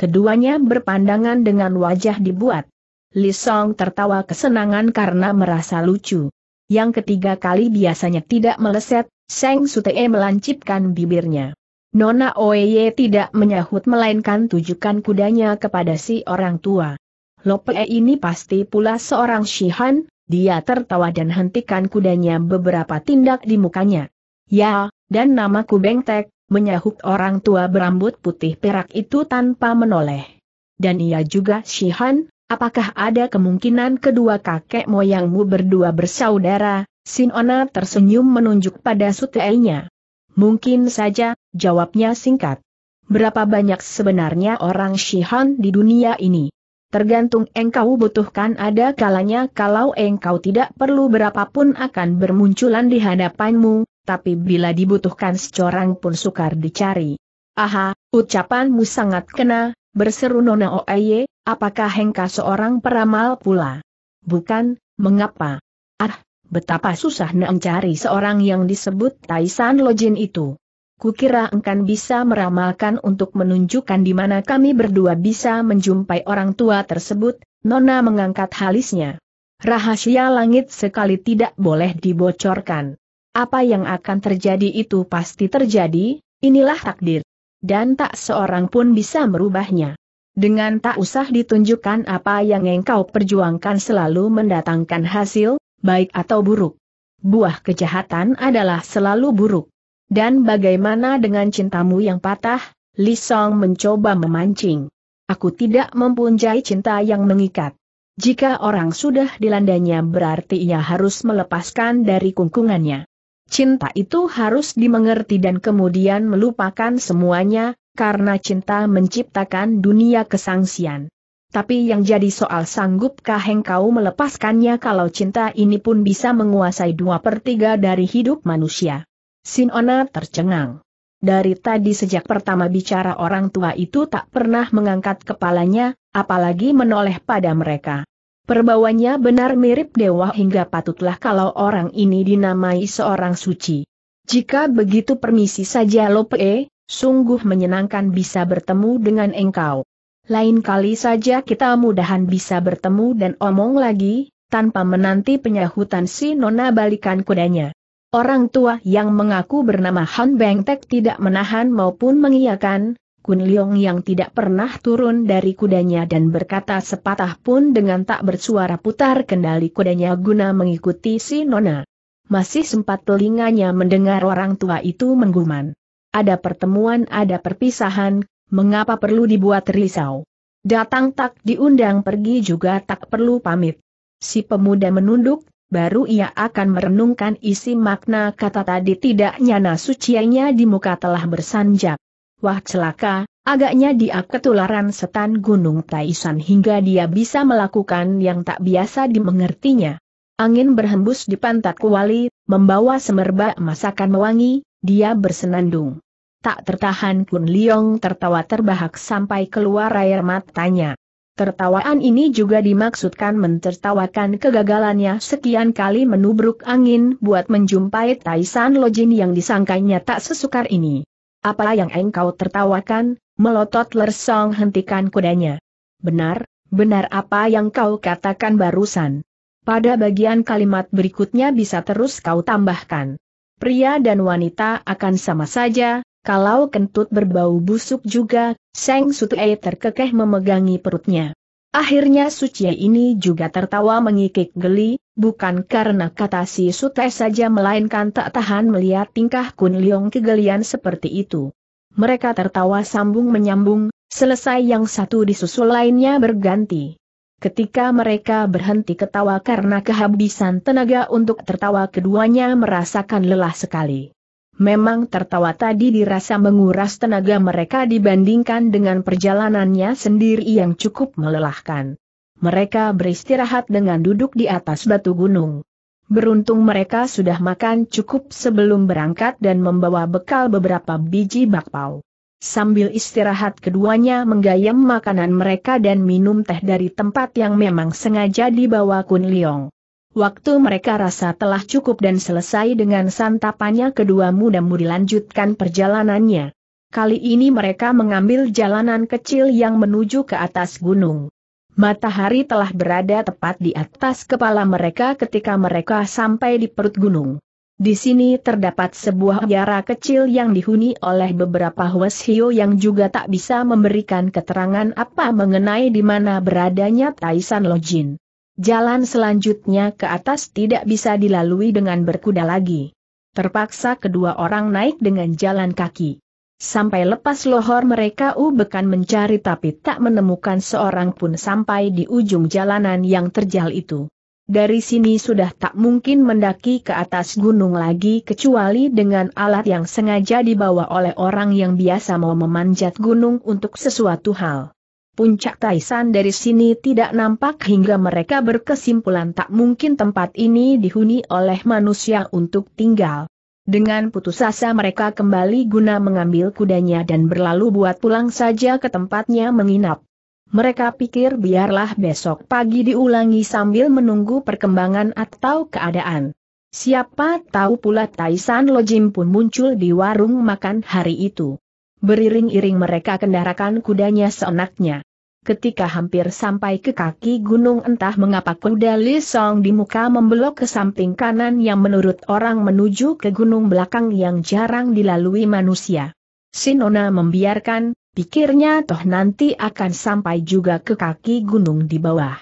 Keduanya berpandangan dengan wajah dibuat. Li Song tertawa kesenangan karena merasa lucu. Yang ketiga kali biasanya tidak meleset, Seng Sutee melancipkan bibirnya. Nona Oeye tidak menyahut melainkan tujukan kudanya kepada si orang tua. Lope ini pasti pula seorang Shihan, dia tertawa dan hentikan kudanya beberapa tindak di mukanya. Ya, dan namaku Bengtek, menyahut orang tua berambut putih perak itu tanpa menoleh. Dan ia juga Shihan, apakah ada kemungkinan kedua kakek moyangmu berdua bersaudara? Sinona tersenyum menunjuk pada suteinya. Mungkin saja, jawabnya singkat. Berapa banyak sebenarnya orang Shihan di dunia ini? Tergantung engkau butuhkan ada kalanya kalau engkau tidak perlu berapapun akan bermunculan di hadapanmu, tapi bila dibutuhkan secorang pun sukar dicari. Aha, ucapanmu sangat kena, berseru Nona Oeye, apakah engkau seorang peramal pula? Bukan, mengapa? Ah, Betapa susah neng cari seorang yang disebut Taisan Lojin itu. Kukira engkan bisa meramalkan untuk menunjukkan di mana kami berdua bisa menjumpai orang tua tersebut, Nona mengangkat halisnya. Rahasia langit sekali tidak boleh dibocorkan. Apa yang akan terjadi itu pasti terjadi, inilah takdir. Dan tak seorang pun bisa merubahnya. Dengan tak usah ditunjukkan apa yang engkau perjuangkan selalu mendatangkan hasil, baik atau buruk. Buah kejahatan adalah selalu buruk. Dan bagaimana dengan cintamu yang patah? Lisong mencoba memancing. Aku tidak mempunyai cinta yang mengikat. Jika orang sudah dilandanya berarti ia harus melepaskan dari kungkungannya. Cinta itu harus dimengerti dan kemudian melupakan semuanya, karena cinta menciptakan dunia kesangsian tapi yang jadi soal sanggupkah engkau melepaskannya kalau cinta ini pun bisa menguasai dua per tiga dari hidup manusia. Sinona tercengang. Dari tadi sejak pertama bicara orang tua itu tak pernah mengangkat kepalanya, apalagi menoleh pada mereka. Perbawanya benar mirip dewa hingga patutlah kalau orang ini dinamai seorang suci. Jika begitu permisi saja Lope, sungguh menyenangkan bisa bertemu dengan engkau. Lain kali saja kita mudahan bisa bertemu dan omong lagi, tanpa menanti penyahutan si Nona balikan kudanya. Orang tua yang mengaku bernama Han Beng Tek tidak menahan maupun mengiyakan, Kun Leong yang tidak pernah turun dari kudanya dan berkata sepatah pun dengan tak bersuara putar kendali kudanya guna mengikuti si Nona. Masih sempat telinganya mendengar orang tua itu mengguman. Ada pertemuan ada perpisahan, Mengapa perlu dibuat risau? Datang tak diundang pergi juga tak perlu pamit. Si pemuda menunduk, baru ia akan merenungkan isi makna kata tadi tidak nyana sucianya di muka telah bersanjak. Wah celaka, agaknya dia ketularan setan gunung Taisan hingga dia bisa melakukan yang tak biasa dimengertinya. Angin berhembus di pantat kuali, membawa semerbak masakan mewangi, dia bersenandung. Tak tertahan Kun Liong tertawa terbahak sampai keluar air matanya. Tertawaan ini juga dimaksudkan mentertawakan kegagalannya sekian kali menubruk angin buat menjumpai Taisan Lojin yang disangkanya tak sesukar ini. Apa yang engkau tertawakan, melotot Lersong hentikan kudanya. Benar, benar apa yang kau katakan barusan. Pada bagian kalimat berikutnya bisa terus kau tambahkan pria dan wanita akan sama saja, kalau kentut berbau busuk juga, Seng Sutei terkekeh memegangi perutnya. Akhirnya Suci ini juga tertawa mengikik geli, bukan karena kata si Sutei saja melainkan tak tahan melihat tingkah Kun Leong kegelian seperti itu. Mereka tertawa sambung menyambung, selesai yang satu disusul lainnya berganti. Ketika mereka berhenti ketawa karena kehabisan tenaga untuk tertawa keduanya merasakan lelah sekali. Memang tertawa tadi dirasa menguras tenaga mereka dibandingkan dengan perjalanannya sendiri yang cukup melelahkan. Mereka beristirahat dengan duduk di atas batu gunung. Beruntung mereka sudah makan cukup sebelum berangkat dan membawa bekal beberapa biji bakpao. Sambil istirahat keduanya menggayam makanan mereka dan minum teh dari tempat yang memang sengaja dibawa Kun Liong. Waktu mereka rasa telah cukup dan selesai dengan santapannya kedua muda-mudi lanjutkan perjalanannya. Kali ini mereka mengambil jalanan kecil yang menuju ke atas gunung. Matahari telah berada tepat di atas kepala mereka ketika mereka sampai di perut gunung. Di sini terdapat sebuah biara kecil yang dihuni oleh beberapa hueshio yang juga tak bisa memberikan keterangan apa mengenai di mana beradanya Taisan Lojin. Jalan selanjutnya ke atas tidak bisa dilalui dengan berkuda lagi. Terpaksa kedua orang naik dengan jalan kaki. Sampai lepas lohor mereka ubekan mencari tapi tak menemukan seorang pun sampai di ujung jalanan yang terjal itu. Dari sini sudah tak mungkin mendaki ke atas gunung lagi kecuali dengan alat yang sengaja dibawa oleh orang yang biasa mau memanjat gunung untuk sesuatu hal. Puncak Taisan dari sini tidak nampak hingga mereka berkesimpulan tak mungkin tempat ini dihuni oleh manusia untuk tinggal. Dengan putus asa mereka kembali guna mengambil kudanya dan berlalu buat pulang saja ke tempatnya menginap. Mereka pikir biarlah besok pagi diulangi sambil menunggu perkembangan atau keadaan. Siapa tahu pula Taisan Lojim pun muncul di warung makan hari itu. Beriring-iring mereka kendarakan kudanya seenaknya. Ketika hampir sampai ke kaki gunung entah mengapa kuda Li Song di muka membelok ke samping kanan yang menurut orang menuju ke gunung belakang yang jarang dilalui manusia. Sinona membiarkan, pikirnya toh nanti akan sampai juga ke kaki gunung di bawah.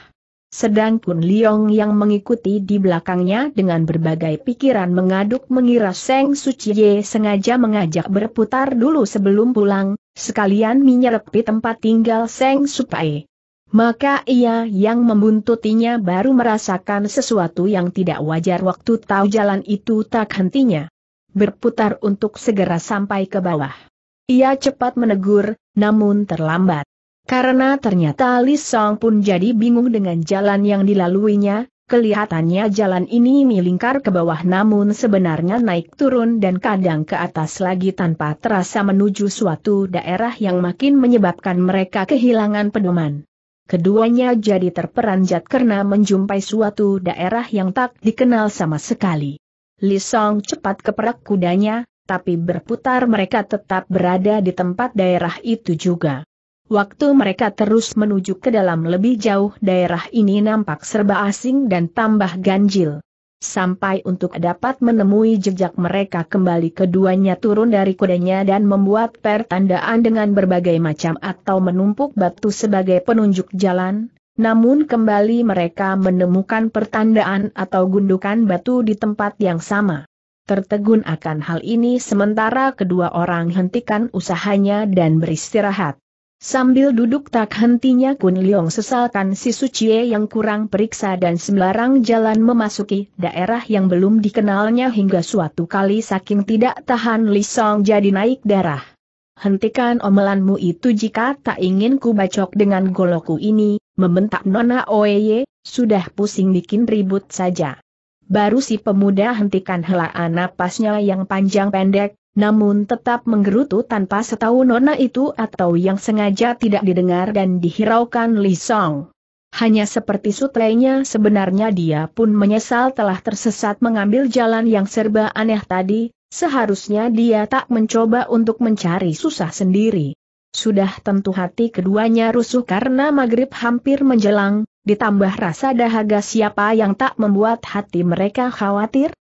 Sedangkan Liong yang mengikuti di belakangnya dengan berbagai pikiran mengaduk mengira Seng Suciye sengaja mengajak berputar dulu sebelum pulang, sekalian menyerepi tempat tinggal Seng Supai. Maka ia yang membuntutinya baru merasakan sesuatu yang tidak wajar waktu tahu jalan itu tak hentinya. Berputar untuk segera sampai ke bawah. Ia cepat menegur, namun terlambat. Karena ternyata Li Song pun jadi bingung dengan jalan yang dilaluinya, Kelihatannya jalan ini melingkar ke bawah namun sebenarnya naik turun dan kadang ke atas lagi tanpa terasa menuju suatu daerah yang makin menyebabkan mereka kehilangan pedoman. Keduanya jadi terperanjat karena menjumpai suatu daerah yang tak dikenal sama sekali. Li Song cepat keperak kudanya, tapi berputar mereka tetap berada di tempat daerah itu juga. Waktu mereka terus menuju ke dalam lebih jauh daerah ini nampak serba asing dan tambah ganjil. Sampai untuk dapat menemui jejak mereka kembali keduanya turun dari kudanya dan membuat pertandaan dengan berbagai macam atau menumpuk batu sebagai penunjuk jalan, namun kembali mereka menemukan pertandaan atau gundukan batu di tempat yang sama. Tertegun akan hal ini sementara kedua orang hentikan usahanya dan beristirahat. Sambil duduk tak hentinya Kun Leong sesalkan si Sucie yang kurang periksa dan sembarang jalan memasuki daerah yang belum dikenalnya hingga suatu kali saking tidak tahan Li Song jadi naik darah. Hentikan omelanmu itu jika tak ingin ku bacok dengan goloku ini, Mementak Nona Oeye, sudah pusing bikin ribut saja. Baru si pemuda hentikan helaan napasnya yang panjang pendek, namun tetap menggerutu tanpa setahu nona itu atau yang sengaja tidak didengar dan dihiraukan Li Song. Hanya seperti sutrenya sebenarnya dia pun menyesal telah tersesat mengambil jalan yang serba aneh tadi, seharusnya dia tak mencoba untuk mencari susah sendiri. Sudah tentu hati keduanya rusuh karena maghrib hampir menjelang, ditambah rasa dahaga siapa yang tak membuat hati mereka khawatir?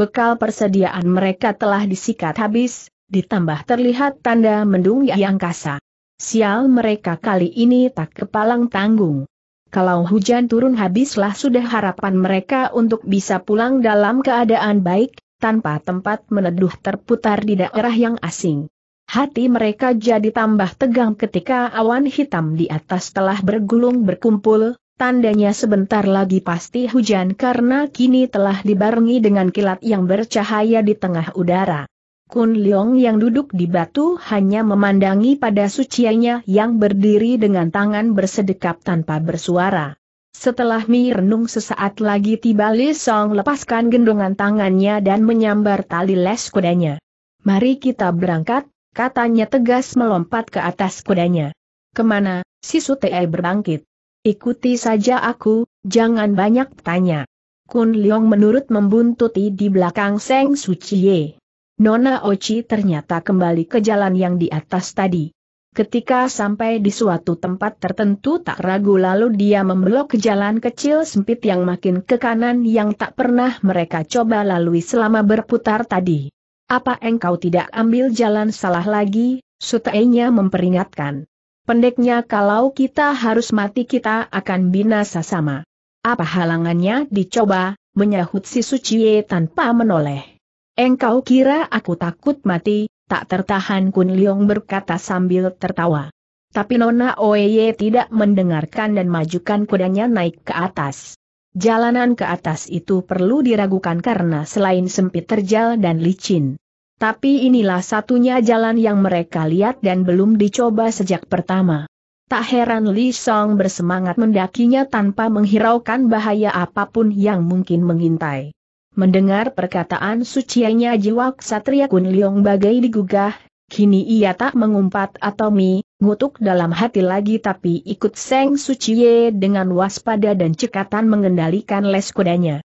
bekal persediaan mereka telah disikat habis, ditambah terlihat tanda mendung yang kasar. Sial mereka kali ini tak kepalang tanggung. Kalau hujan turun habislah sudah harapan mereka untuk bisa pulang dalam keadaan baik, tanpa tempat meneduh terputar di daerah yang asing. Hati mereka jadi tambah tegang ketika awan hitam di atas telah bergulung berkumpul, Tandanya sebentar lagi pasti hujan karena kini telah dibarengi dengan kilat yang bercahaya di tengah udara. Kun Leong yang duduk di batu hanya memandangi pada sucianya yang berdiri dengan tangan bersedekap tanpa bersuara. Setelah Mi renung sesaat lagi tiba Li Song lepaskan gendongan tangannya dan menyambar tali les kudanya. Mari kita berangkat, katanya tegas melompat ke atas kudanya. Kemana, si Sutei berbangkit. Ikuti saja aku, jangan banyak tanya. Kun Leong menurut membuntuti di belakang Seng Suci Ye. Nona Ochi ternyata kembali ke jalan yang di atas tadi. Ketika sampai di suatu tempat tertentu tak ragu lalu dia membelok ke jalan kecil sempit yang makin ke kanan yang tak pernah mereka coba lalui selama berputar tadi. Apa engkau tidak ambil jalan salah lagi? Sutainya memperingatkan. Pendeknya kalau kita harus mati kita akan binasa sama. Apa halangannya dicoba, menyahut si Suciye tanpa menoleh. Engkau kira aku takut mati, tak tertahan Kun Leong berkata sambil tertawa. Tapi Nona Oeye tidak mendengarkan dan majukan kudanya naik ke atas. Jalanan ke atas itu perlu diragukan karena selain sempit terjal dan licin, tapi inilah satunya jalan yang mereka lihat dan belum dicoba sejak pertama. Tak heran Li Song bersemangat mendakinya tanpa menghiraukan bahaya apapun yang mungkin mengintai. Mendengar perkataan suciannya jiwa Satria Kun Leong bagai digugah, kini ia tak mengumpat atau mi, ngutuk dalam hati lagi tapi ikut Seng Suciye dengan waspada dan cekatan mengendalikan les kudanya.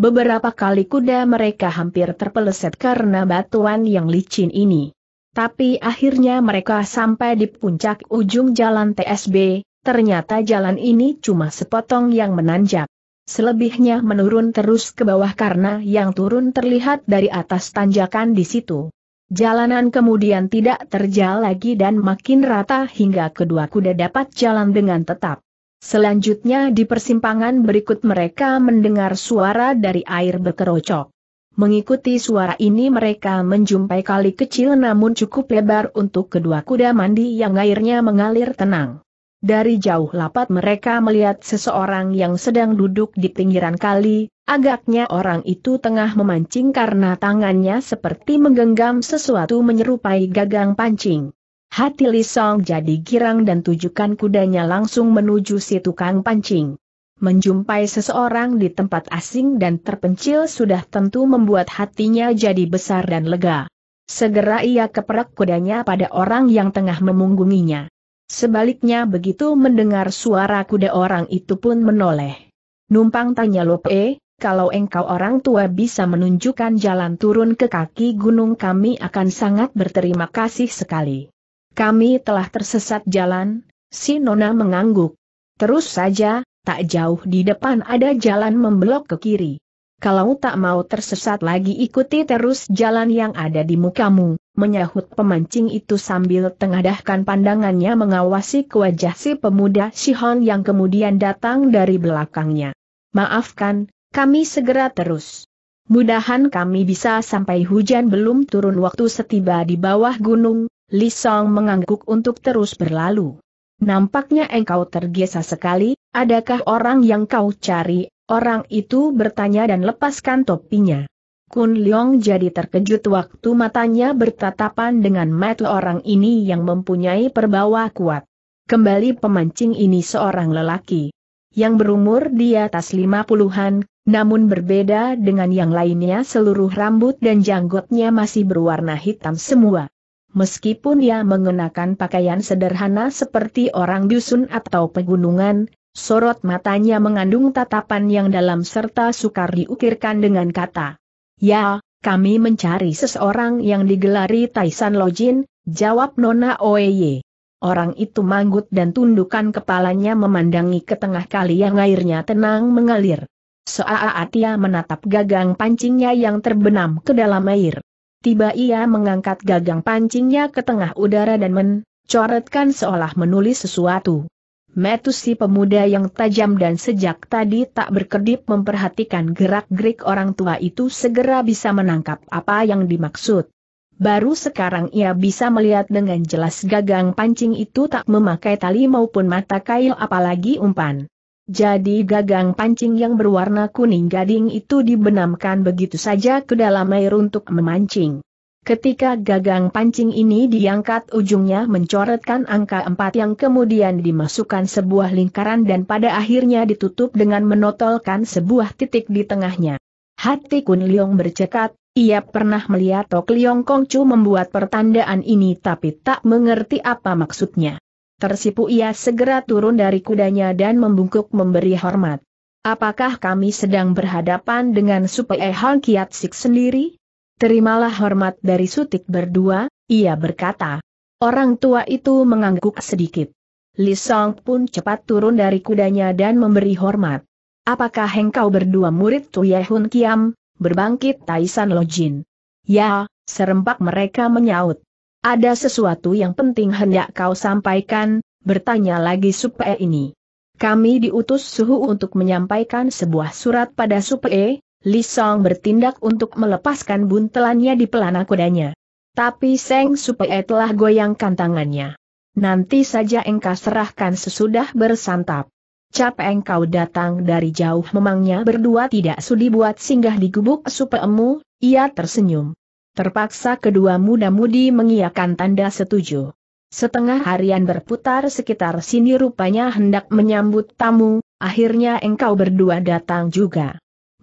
Beberapa kali kuda mereka hampir terpeleset karena batuan yang licin ini. Tapi akhirnya mereka sampai di puncak ujung jalan TSB, ternyata jalan ini cuma sepotong yang menanjak. Selebihnya menurun terus ke bawah karena yang turun terlihat dari atas tanjakan di situ. Jalanan kemudian tidak terjal lagi dan makin rata hingga kedua kuda dapat jalan dengan tetap. Selanjutnya di persimpangan berikut mereka mendengar suara dari air berkerocok. Mengikuti suara ini mereka menjumpai kali kecil namun cukup lebar untuk kedua kuda mandi yang airnya mengalir tenang. Dari jauh lapat mereka melihat seseorang yang sedang duduk di pinggiran kali, agaknya orang itu tengah memancing karena tangannya seperti menggenggam sesuatu menyerupai gagang pancing. Hati Lisong jadi girang dan tujukan kudanya langsung menuju si tukang pancing. Menjumpai seseorang di tempat asing dan terpencil sudah tentu membuat hatinya jadi besar dan lega. Segera ia keperak kudanya pada orang yang tengah memunggunginya. Sebaliknya begitu mendengar suara kuda orang itu pun menoleh. Numpang tanya Lope, kalau engkau orang tua bisa menunjukkan jalan turun ke kaki gunung kami akan sangat berterima kasih sekali. Kami telah tersesat jalan, si Nona mengangguk. Terus saja, tak jauh di depan ada jalan membelok ke kiri. Kalau tak mau tersesat lagi ikuti terus jalan yang ada di mukamu, menyahut pemancing itu sambil tengadahkan pandangannya mengawasi ke wajah si pemuda Sihon yang kemudian datang dari belakangnya. Maafkan, kami segera terus. Mudahan kami bisa sampai hujan belum turun waktu setiba di bawah gunung, Lisong mengangguk untuk terus berlalu. Nampaknya engkau tergesa sekali, adakah orang yang kau cari? Orang itu bertanya dan lepaskan topinya. Kun Leong jadi terkejut waktu matanya bertatapan dengan mata orang ini yang mempunyai perbawa kuat. Kembali pemancing ini seorang lelaki. Yang berumur di atas lima puluhan, namun berbeda dengan yang lainnya seluruh rambut dan janggutnya masih berwarna hitam semua meskipun ia mengenakan pakaian sederhana seperti orang dusun atau pegunungan, sorot matanya mengandung tatapan yang dalam serta sukar diukirkan dengan kata. Ya, kami mencari seseorang yang digelari Taisan Lojin, jawab Nona Oeye. Orang itu manggut dan tundukan kepalanya memandangi ke tengah kali yang airnya tenang mengalir. Soaat ia menatap gagang pancingnya yang terbenam ke dalam air. Tiba ia mengangkat gagang pancingnya ke tengah udara dan mencoretkan seolah menulis sesuatu. Metus si pemuda yang tajam dan sejak tadi tak berkedip memperhatikan gerak-gerik orang tua itu segera bisa menangkap apa yang dimaksud. Baru sekarang ia bisa melihat dengan jelas gagang pancing itu tak memakai tali maupun mata kail apalagi umpan. Jadi gagang pancing yang berwarna kuning gading itu dibenamkan begitu saja ke dalam air untuk memancing. Ketika gagang pancing ini diangkat ujungnya mencoretkan angka 4 yang kemudian dimasukkan sebuah lingkaran dan pada akhirnya ditutup dengan menotolkan sebuah titik di tengahnya. Hati Kun Leong bercekat, ia pernah melihat Tok Leong Kongcu membuat pertandaan ini tapi tak mengerti apa maksudnya. Tersipu ia segera turun dari kudanya dan membungkuk memberi hormat. Apakah kami sedang berhadapan dengan supaya Hang Kiat Sik sendiri? Terimalah hormat dari sutik berdua, ia berkata. Orang tua itu mengangguk sedikit. Li Song pun cepat turun dari kudanya dan memberi hormat. Apakah engkau berdua murid Tuyehun Hun Kiam? Berbangkit Taisan Lojin. Ya, serempak mereka menyaut. Ada sesuatu yang penting hendak kau sampaikan, bertanya lagi Supe ini. Kami diutus Suhu untuk menyampaikan sebuah surat pada Supe, Li Song bertindak untuk melepaskan buntelannya di pelana kudanya. Tapi Seng Supe telah goyangkan tangannya. Nanti saja engkau serahkan sesudah bersantap. Cap engkau datang dari jauh memangnya berdua tidak sudi buat singgah di gubuk emu, ia tersenyum. Terpaksa kedua muda-mudi mengiyakan tanda setuju. Setengah harian berputar sekitar sini rupanya hendak menyambut tamu, akhirnya engkau berdua datang juga.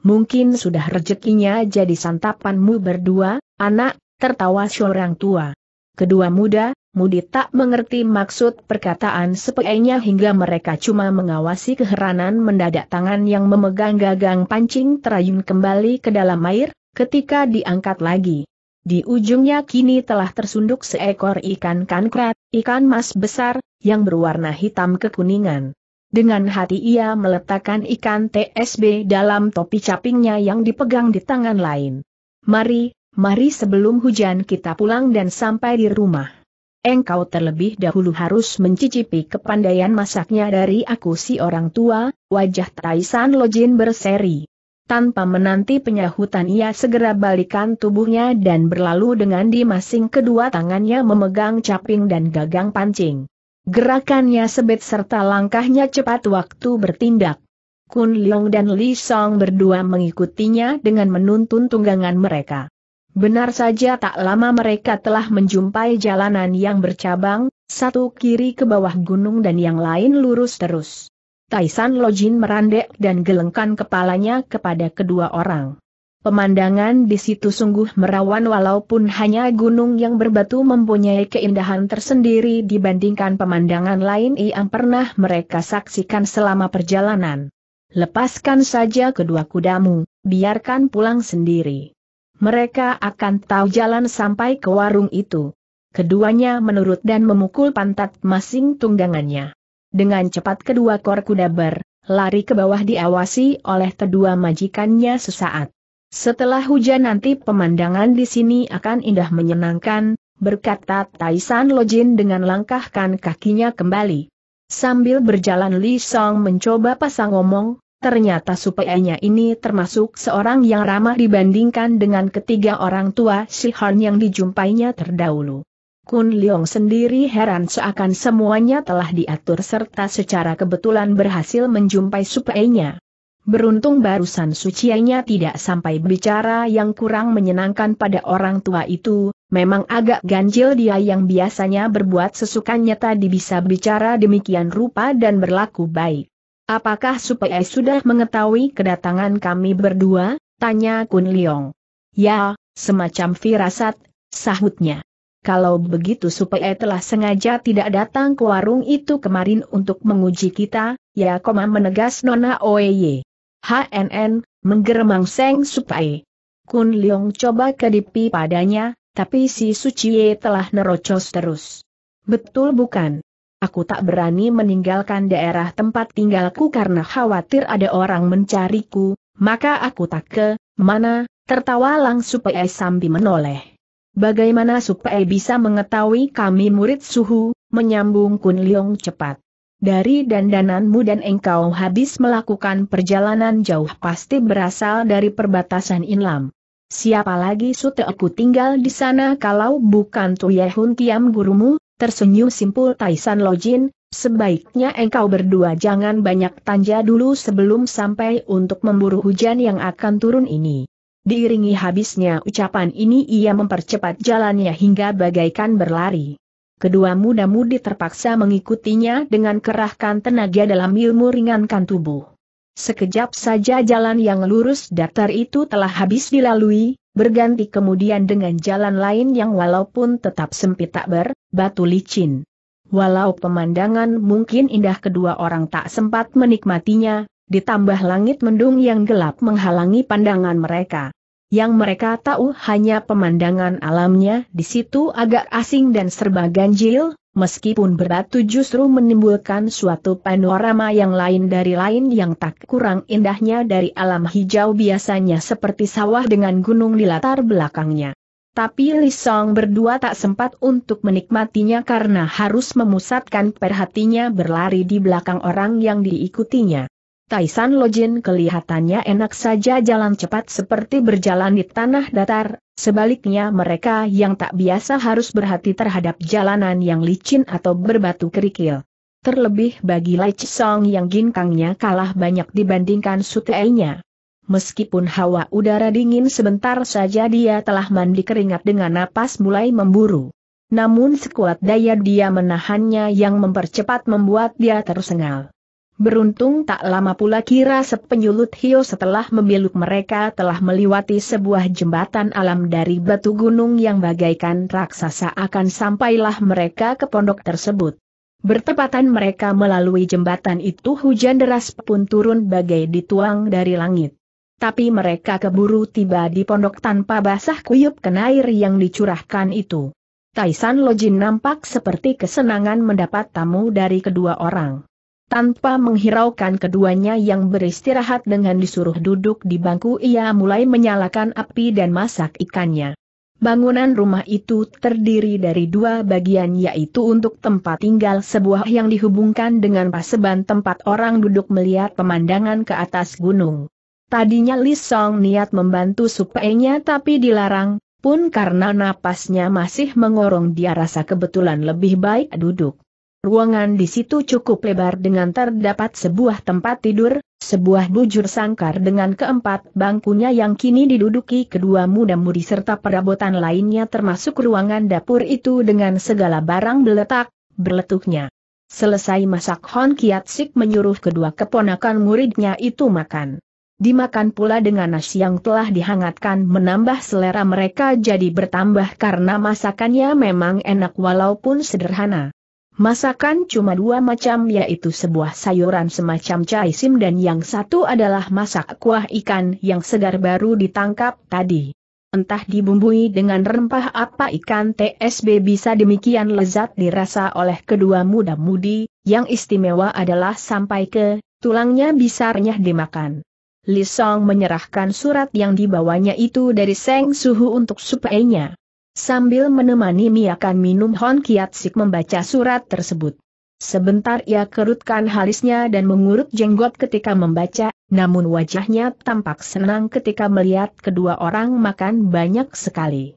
Mungkin sudah rezekinya jadi santapanmu berdua, anak, tertawa seorang tua. Kedua muda, mudi tak mengerti maksud perkataan sepeinya hingga mereka cuma mengawasi keheranan mendadak tangan yang memegang gagang pancing terayun kembali ke dalam air, ketika diangkat lagi. Di ujungnya kini telah tersunduk seekor ikan kankrat, ikan mas besar, yang berwarna hitam kekuningan. Dengan hati ia meletakkan ikan TSB dalam topi capingnya yang dipegang di tangan lain. Mari, mari sebelum hujan kita pulang dan sampai di rumah. Engkau terlebih dahulu harus mencicipi kepandaian masaknya dari aku si orang tua, wajah Taisan Lojin berseri. Tanpa menanti penyahutan ia segera balikan tubuhnya dan berlalu dengan di masing kedua tangannya memegang caping dan gagang pancing. Gerakannya sebet serta langkahnya cepat waktu bertindak. Kun Leong dan Li Song berdua mengikutinya dengan menuntun tunggangan mereka. Benar saja tak lama mereka telah menjumpai jalanan yang bercabang, satu kiri ke bawah gunung dan yang lain lurus terus. Taisan Lojin merandek dan gelengkan kepalanya kepada kedua orang. Pemandangan di situ sungguh merawan walaupun hanya gunung yang berbatu mempunyai keindahan tersendiri dibandingkan pemandangan lain yang pernah mereka saksikan selama perjalanan. Lepaskan saja kedua kudamu, biarkan pulang sendiri. Mereka akan tahu jalan sampai ke warung itu. Keduanya menurut dan memukul pantat masing tunggangannya. Dengan cepat kedua kor kuda ber, lari ke bawah diawasi oleh kedua majikannya sesaat. Setelah hujan nanti pemandangan di sini akan indah menyenangkan, berkata Taisan Lojin dengan langkahkan kakinya kembali. Sambil berjalan Li Song mencoba pasang ngomong, ternyata supayanya ini termasuk seorang yang ramah dibandingkan dengan ketiga orang tua Si Han yang dijumpainya terdahulu. Kun Leong sendiri heran seakan semuanya telah diatur serta secara kebetulan berhasil menjumpai supainya. Beruntung barusan sucianya tidak sampai bicara yang kurang menyenangkan pada orang tua itu, memang agak ganjil dia yang biasanya berbuat sesukanya tadi bisa bicara demikian rupa dan berlaku baik. Apakah supaya sudah mengetahui kedatangan kami berdua? Tanya Kun Leong. Ya, semacam firasat, sahutnya. Kalau begitu supaya telah sengaja tidak datang ke warung itu kemarin untuk menguji kita, ya koma menegas Nona Oeye. HNN, menggeremang Seng supaya. Kun Leong coba kedipi padanya, tapi si Suciye telah nerocos terus. Betul bukan? Aku tak berani meninggalkan daerah tempat tinggalku karena khawatir ada orang mencariku, maka aku tak ke, mana, tertawa langsung supaya sambil menoleh. Bagaimana supaya bisa mengetahui kami murid suhu, menyambung Kun Leong cepat. Dari dandananmu dan engkau habis melakukan perjalanan jauh pasti berasal dari perbatasan Inlam. Siapa lagi aku tinggal di sana kalau bukan Tuyehun Tiam gurumu, tersenyum simpul Taisan Lojin, sebaiknya engkau berdua jangan banyak tanja dulu sebelum sampai untuk memburu hujan yang akan turun ini. Diiringi habisnya ucapan ini ia mempercepat jalannya hingga bagaikan berlari. Kedua muda-mudi terpaksa mengikutinya dengan kerahkan tenaga dalam ilmu ringankan tubuh. Sekejap saja jalan yang lurus datar itu telah habis dilalui, berganti kemudian dengan jalan lain yang walaupun tetap sempit tak ber, batu licin. Walau pemandangan mungkin indah kedua orang tak sempat menikmatinya, ditambah langit mendung yang gelap menghalangi pandangan mereka. Yang mereka tahu hanya pemandangan alamnya di situ agak asing dan serba ganjil, meskipun berbatu justru menimbulkan suatu panorama yang lain dari lain yang tak kurang indahnya dari alam hijau biasanya seperti sawah dengan gunung di latar belakangnya. Tapi Lisong berdua tak sempat untuk menikmatinya karena harus memusatkan perhatinya berlari di belakang orang yang diikutinya. Taisan Lojin kelihatannya enak saja jalan cepat seperti berjalan di tanah datar, sebaliknya mereka yang tak biasa harus berhati terhadap jalanan yang licin atau berbatu kerikil. Terlebih bagi Lai Chisong yang ginkangnya kalah banyak dibandingkan Sutei-nya. Meskipun hawa udara dingin sebentar saja dia telah mandi keringat dengan napas mulai memburu. Namun sekuat daya dia menahannya yang mempercepat membuat dia tersengal. Beruntung tak lama pula kira sepenyulut Hio setelah membeluk mereka telah meliwati sebuah jembatan alam dari batu gunung yang bagaikan raksasa akan sampailah mereka ke pondok tersebut. Bertepatan mereka melalui jembatan itu hujan deras pun turun bagai dituang dari langit. Tapi mereka keburu tiba di pondok tanpa basah kuyup kena air yang dicurahkan itu. Taisan Lojin nampak seperti kesenangan mendapat tamu dari kedua orang. Tanpa menghiraukan keduanya yang beristirahat dengan disuruh duduk di bangku ia mulai menyalakan api dan masak ikannya. Bangunan rumah itu terdiri dari dua bagian yaitu untuk tempat tinggal sebuah yang dihubungkan dengan paseban tempat orang duduk melihat pemandangan ke atas gunung. Tadinya Li Song niat membantu supainya tapi dilarang, pun karena napasnya masih mengorong dia rasa kebetulan lebih baik duduk. Ruangan di situ cukup lebar dengan terdapat sebuah tempat tidur, sebuah bujur sangkar dengan keempat bangkunya yang kini diduduki kedua muda-mudi serta perabotan lainnya termasuk ruangan dapur itu dengan segala barang beletak, berletuknya. Selesai masak Hon Kiat Sik menyuruh kedua keponakan muridnya itu makan. Dimakan pula dengan nasi yang telah dihangatkan menambah selera mereka jadi bertambah karena masakannya memang enak walaupun sederhana. Masakan cuma dua macam yaitu sebuah sayuran semacam caisim dan yang satu adalah masak kuah ikan yang segar baru ditangkap tadi. Entah dibumbui dengan rempah apa ikan TSB bisa demikian lezat dirasa oleh kedua muda-mudi, yang istimewa adalah sampai ke tulangnya bisa renyah dimakan. Lisong menyerahkan surat yang dibawanya itu dari Seng Suhu untuk supainya. Sambil menemani miakan minum Hon Kiat Sik membaca surat tersebut. Sebentar ia kerutkan halisnya dan mengurut jenggot ketika membaca, namun wajahnya tampak senang ketika melihat kedua orang makan banyak sekali.